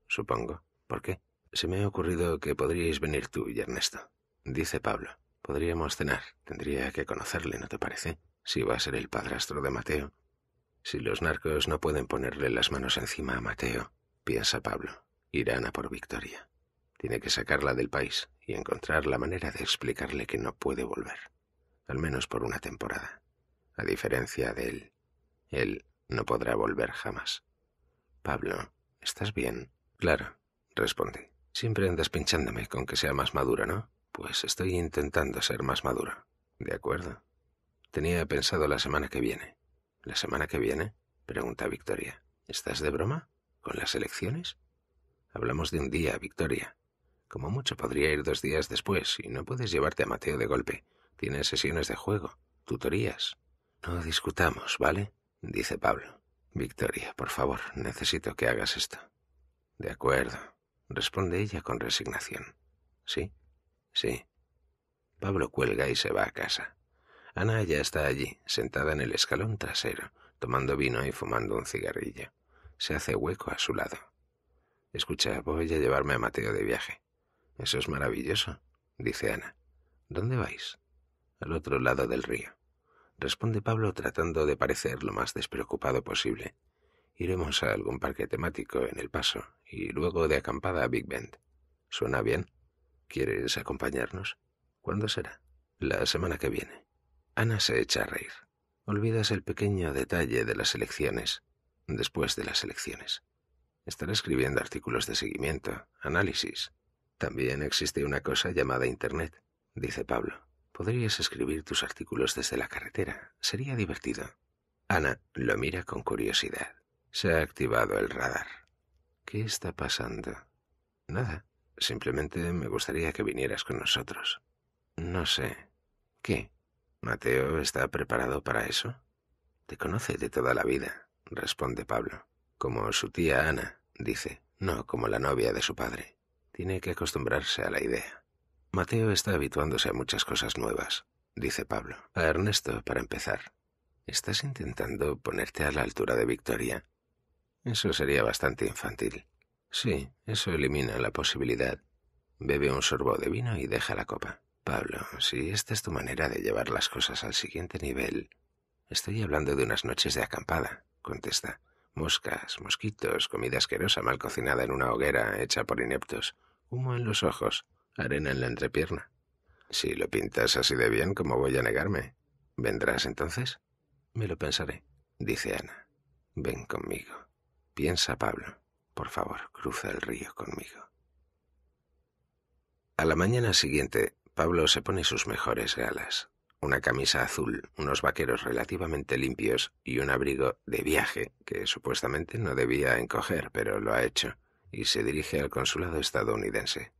Supongo. ¿Por qué? Se me ha ocurrido que podríais venir tú y Ernesto, dice Pablo. Podríamos cenar. Tendría que conocerle, ¿no te parece? Si va a ser el padrastro de Mateo. Si los narcos no pueden ponerle las manos encima a Mateo, piensa Pablo, irán a por Victoria. Tiene que sacarla del país y encontrar la manera de explicarle que no puede volver, al menos por una temporada. A diferencia de él, él no podrá volver jamás. Pablo, ¿estás bien? Claro, Responde. Siempre andas pinchándome con que sea más madura, ¿no? Pues estoy intentando ser más madura. De acuerdo. Tenía pensado la semana que viene. ¿La semana que viene? pregunta Victoria. ¿Estás de broma? ¿Con las elecciones? Hablamos de un día, Victoria. Como mucho podría ir dos días después y no puedes llevarte a Mateo de golpe. Tiene sesiones de juego, tutorías. No discutamos, ¿vale? dice Pablo. Victoria, por favor, necesito que hagas esto. De acuerdo, responde ella con resignación. Sí, Sí. Pablo cuelga y se va a casa. Ana ya está allí, sentada en el escalón trasero, tomando vino y fumando un cigarrillo. Se hace hueco a su lado. Escucha, voy a llevarme a Mateo de viaje. Eso es maravilloso, dice Ana. ¿Dónde vais? Al otro lado del río. Responde Pablo tratando de parecer lo más despreocupado posible. Iremos a algún parque temático en El Paso y luego de acampada a Big Bend. ¿Suena bien? ¿Quieres acompañarnos? ¿Cuándo será? La semana que viene. Ana se echa a reír. Olvidas el pequeño detalle de las elecciones, después de las elecciones. Estará escribiendo artículos de seguimiento, análisis. También existe una cosa llamada Internet, dice Pablo. Podrías escribir tus artículos desde la carretera. Sería divertido. Ana lo mira con curiosidad. Se ha activado el radar. ¿Qué está pasando? Nada. Simplemente me gustaría que vinieras con nosotros. No sé. ¿Qué? ¿Mateo está preparado para eso? Te conoce de toda la vida, responde Pablo. Como su tía Ana, dice, no como la novia de su padre. Tiene que acostumbrarse a la idea. Mateo está habituándose a muchas cosas nuevas, dice Pablo. A Ernesto, para empezar. ¿Estás intentando ponerte a la altura de Victoria? Eso sería bastante infantil. Sí, eso elimina la posibilidad. Bebe un sorbo de vino y deja la copa. Pablo, si esta es tu manera de llevar las cosas al siguiente nivel. Estoy hablando de unas noches de acampada, contesta. Moscas, mosquitos, comida asquerosa mal cocinada en una hoguera hecha por ineptos, humo en los ojos, arena en la entrepierna. Si lo pintas así de bien, ¿cómo voy a negarme? ¿Vendrás entonces? Me lo pensaré, dice Ana. Ven conmigo. Piensa Pablo. Por favor, cruza el río conmigo. A la mañana siguiente, Pablo se pone sus mejores galas, una camisa azul, unos vaqueros relativamente limpios y un abrigo de viaje que supuestamente no debía encoger, pero lo ha hecho, y se dirige al consulado estadounidense.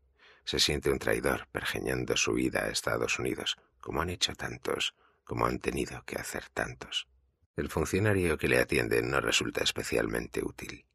Se siente un traidor pergeñando su vida a Estados Unidos, como han hecho tantos, como han tenido que hacer tantos. El funcionario que le atiende no resulta especialmente útil.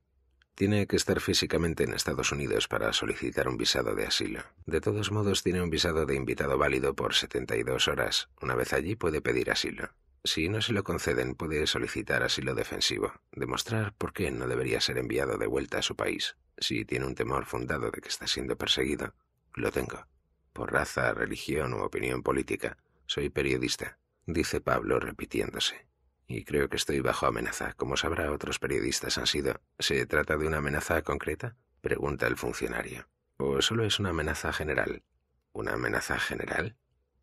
Tiene que estar físicamente en Estados Unidos para solicitar un visado de asilo. De todos modos, tiene un visado de invitado válido por 72 horas. Una vez allí puede pedir asilo. Si no se lo conceden, puede solicitar asilo defensivo, demostrar por qué no debería ser enviado de vuelta a su país. Si tiene un temor fundado de que está siendo perseguido, lo tengo. Por raza, religión u opinión política, soy periodista, dice Pablo repitiéndose y creo que estoy bajo amenaza. Como sabrá, otros periodistas han sido. ¿Se trata de una amenaza concreta? Pregunta el funcionario. ¿O solo es una amenaza general? ¿Una amenaza general?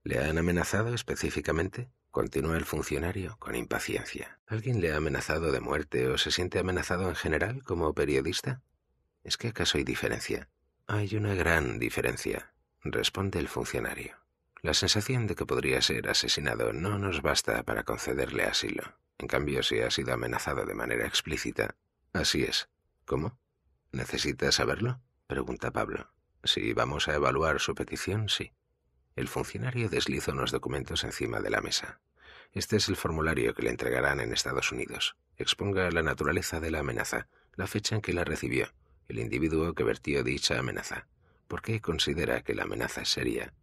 ¿Le han amenazado específicamente? Continúa el funcionario con impaciencia. ¿Alguien le ha amenazado de muerte o se siente amenazado en general como periodista? ¿Es que acaso hay diferencia? Hay una gran diferencia, responde el funcionario. La sensación de que podría ser asesinado no nos basta para concederle asilo. En cambio, si ha sido amenazado de manera explícita. Así es. ¿Cómo? ¿Necesita saberlo? pregunta Pablo. Si vamos a evaluar su petición, sí. El funcionario desliza unos documentos encima de la mesa. Este es el formulario que le entregarán en Estados Unidos. Exponga la naturaleza de la amenaza, la fecha en que la recibió, el individuo que vertió dicha amenaza, por qué considera que la amenaza es seria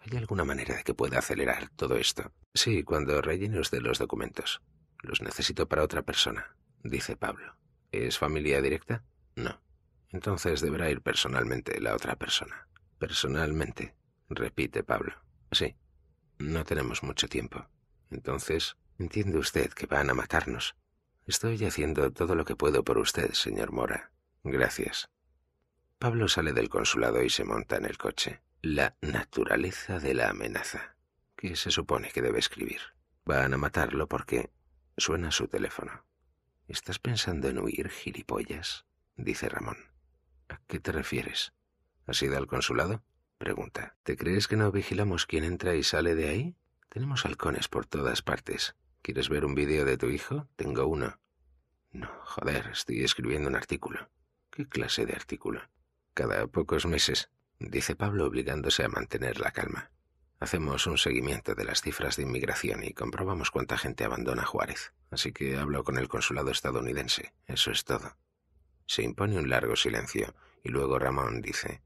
¿Hay alguna manera de que pueda acelerar todo esto? Sí, cuando rellene usted los documentos. Los necesito para otra persona, dice Pablo. ¿Es familia directa? No. Entonces deberá ir personalmente la otra persona. Personalmente, repite Pablo. Sí. No tenemos mucho tiempo. Entonces, entiende usted que van a matarnos. Estoy haciendo todo lo que puedo por usted, señor Mora. Gracias. Pablo sale del consulado y se monta en el coche la naturaleza de la amenaza que se supone que debe escribir. Van a matarlo porque suena su teléfono. ¿Estás pensando en huir, gilipollas? dice Ramón. ¿A qué te refieres? ¿Has ido al consulado? pregunta. ¿Te crees que no vigilamos quién entra y sale de ahí? Tenemos halcones por todas partes. ¿Quieres ver un vídeo de tu hijo? Tengo uno. No, joder, estoy escribiendo un artículo. ¿Qué clase de artículo? Cada pocos meses dice Pablo obligándose a mantener la calma. Hacemos un seguimiento de las cifras de inmigración y comprobamos cuánta gente abandona Juárez. Así que hablo con el consulado estadounidense. Eso es todo. Se impone un largo silencio y luego Ramón dice,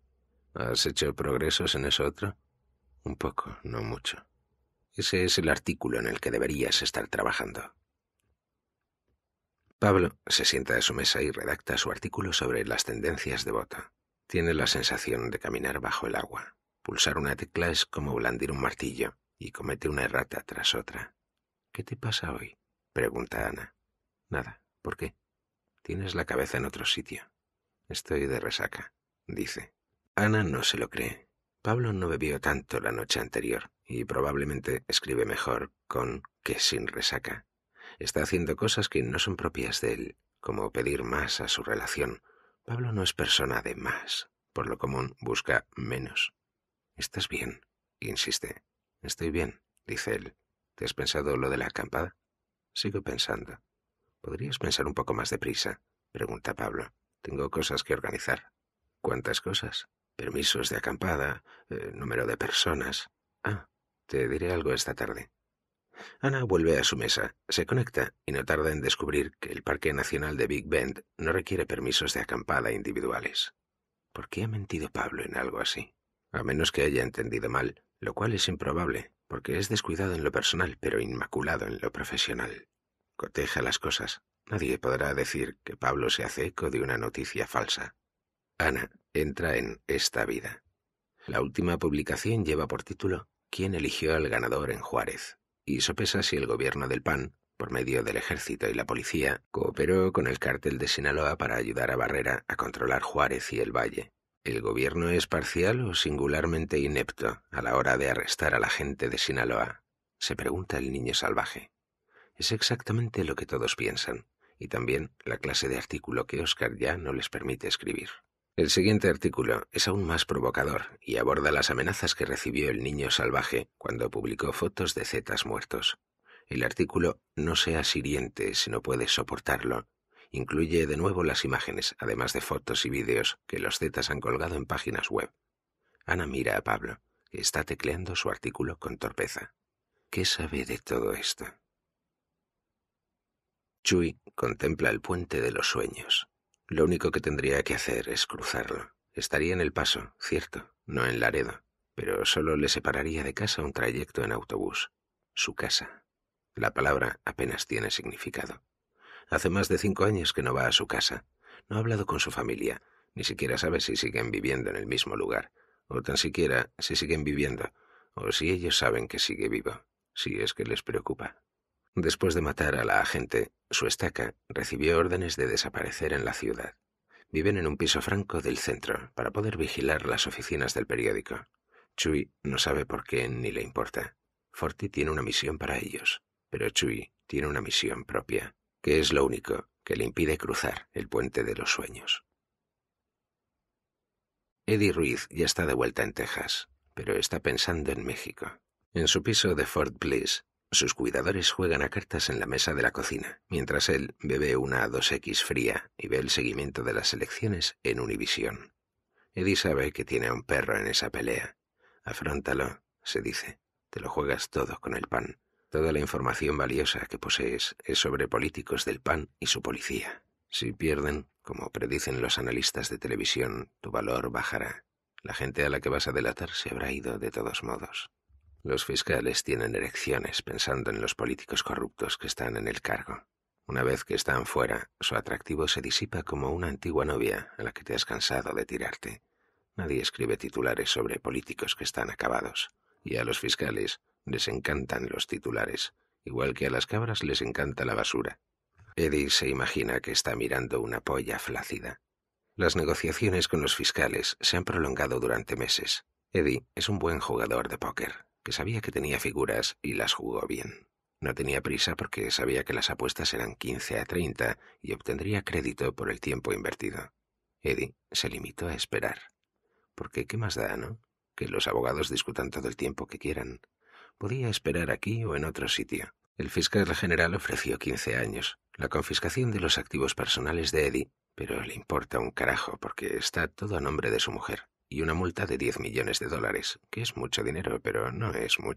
¿Has hecho progresos en eso otro? Un poco, no mucho. Ese es el artículo en el que deberías estar trabajando. Pablo se sienta a su mesa y redacta su artículo sobre las tendencias de voto. Tiene la sensación de caminar bajo el agua. Pulsar una tecla es como blandir un martillo y comete una errata tras otra. ¿Qué te pasa hoy? pregunta Ana. Nada. ¿Por qué? Tienes la cabeza en otro sitio. Estoy de resaca, dice. Ana no se lo cree. Pablo no bebió tanto la noche anterior y probablemente escribe mejor con que sin resaca. Está haciendo cosas que no son propias de él, como pedir más a su relación Pablo no es persona de más. Por lo común busca menos. ¿Estás bien? insiste. Estoy bien, dice él. ¿Te has pensado lo de la acampada? Sigo pensando. ¿Podrías pensar un poco más deprisa? pregunta Pablo. Tengo cosas que organizar. ¿Cuántas cosas? Permisos de acampada, eh, número de personas. Ah, te diré algo esta tarde. Ana vuelve a su mesa, se conecta y no tarda en descubrir que el Parque Nacional de Big Bend no requiere permisos de acampada individuales. ¿Por qué ha mentido Pablo en algo así? A menos que haya entendido mal, lo cual es improbable, porque es descuidado en lo personal, pero inmaculado en lo profesional. Coteja las cosas. Nadie podrá decir que Pablo se hace eco de una noticia falsa. Ana entra en esta vida. La última publicación lleva por título ¿Quién eligió al ganador en Juárez? y sopesa si el gobierno del PAN, por medio del ejército y la policía, cooperó con el cártel de Sinaloa para ayudar a Barrera a controlar Juárez y el Valle. ¿El gobierno es parcial o singularmente inepto a la hora de arrestar a la gente de Sinaloa? se pregunta el niño salvaje. Es exactamente lo que todos piensan, y también la clase de artículo que Oscar ya no les permite escribir. El siguiente artículo es aún más provocador y aborda las amenazas que recibió el niño salvaje cuando publicó fotos de zetas muertos. El artículo No seas hiriente si no puedes soportarlo incluye de nuevo las imágenes, además de fotos y vídeos que los zetas han colgado en páginas web. Ana mira a Pablo, que está tecleando su artículo con torpeza. ¿Qué sabe de todo esto? Chuy contempla el puente de los sueños, lo único que tendría que hacer es cruzarlo. Estaría en el paso, cierto, no en Laredo, pero solo le separaría de casa un trayecto en autobús. Su casa. La palabra apenas tiene significado. Hace más de cinco años que no va a su casa. No ha hablado con su familia. Ni siquiera sabe si siguen viviendo en el mismo lugar. O tan siquiera si siguen viviendo. O si ellos saben que sigue vivo. Si es que les preocupa. Después de matar a la agente, su estaca recibió órdenes de desaparecer en la ciudad. Viven en un piso franco del centro para poder vigilar las oficinas del periódico. Chui no sabe por qué ni le importa. Forti tiene una misión para ellos, pero Chui tiene una misión propia, que es lo único que le impide cruzar el puente de los sueños. Eddie Ruiz ya está de vuelta en Texas, pero está pensando en México. En su piso de Fort Bliss, sus cuidadores juegan a cartas en la mesa de la cocina, mientras él bebe una 2X fría y ve el seguimiento de las elecciones en Univisión. Eddie sabe que tiene a un perro en esa pelea. Afróntalo, se dice. Te lo juegas todo con el pan. Toda la información valiosa que posees es sobre políticos del PAN y su policía. Si pierden, como predicen los analistas de televisión, tu valor bajará. La gente a la que vas a delatar se habrá ido de todos modos. Los fiscales tienen erecciones pensando en los políticos corruptos que están en el cargo. Una vez que están fuera, su atractivo se disipa como una antigua novia a la que te has cansado de tirarte. Nadie escribe titulares sobre políticos que están acabados. Y a los fiscales les encantan los titulares, igual que a las cabras les encanta la basura. Eddie se imagina que está mirando una polla flácida. Las negociaciones con los fiscales se han prolongado durante meses. Eddie es un buen jugador de póker que sabía que tenía figuras y las jugó bien. No tenía prisa porque sabía que las apuestas eran quince a treinta y obtendría crédito por el tiempo invertido. Eddie se limitó a esperar. Porque qué más da, ¿no? Que los abogados discutan todo el tiempo que quieran. Podía esperar aquí o en otro sitio. El fiscal general ofreció quince años, la confiscación de los activos personales de Eddie, pero le importa un carajo porque está todo a nombre de su mujer y una multa de 10 millones de dólares, que es mucho dinero, pero no es mucho.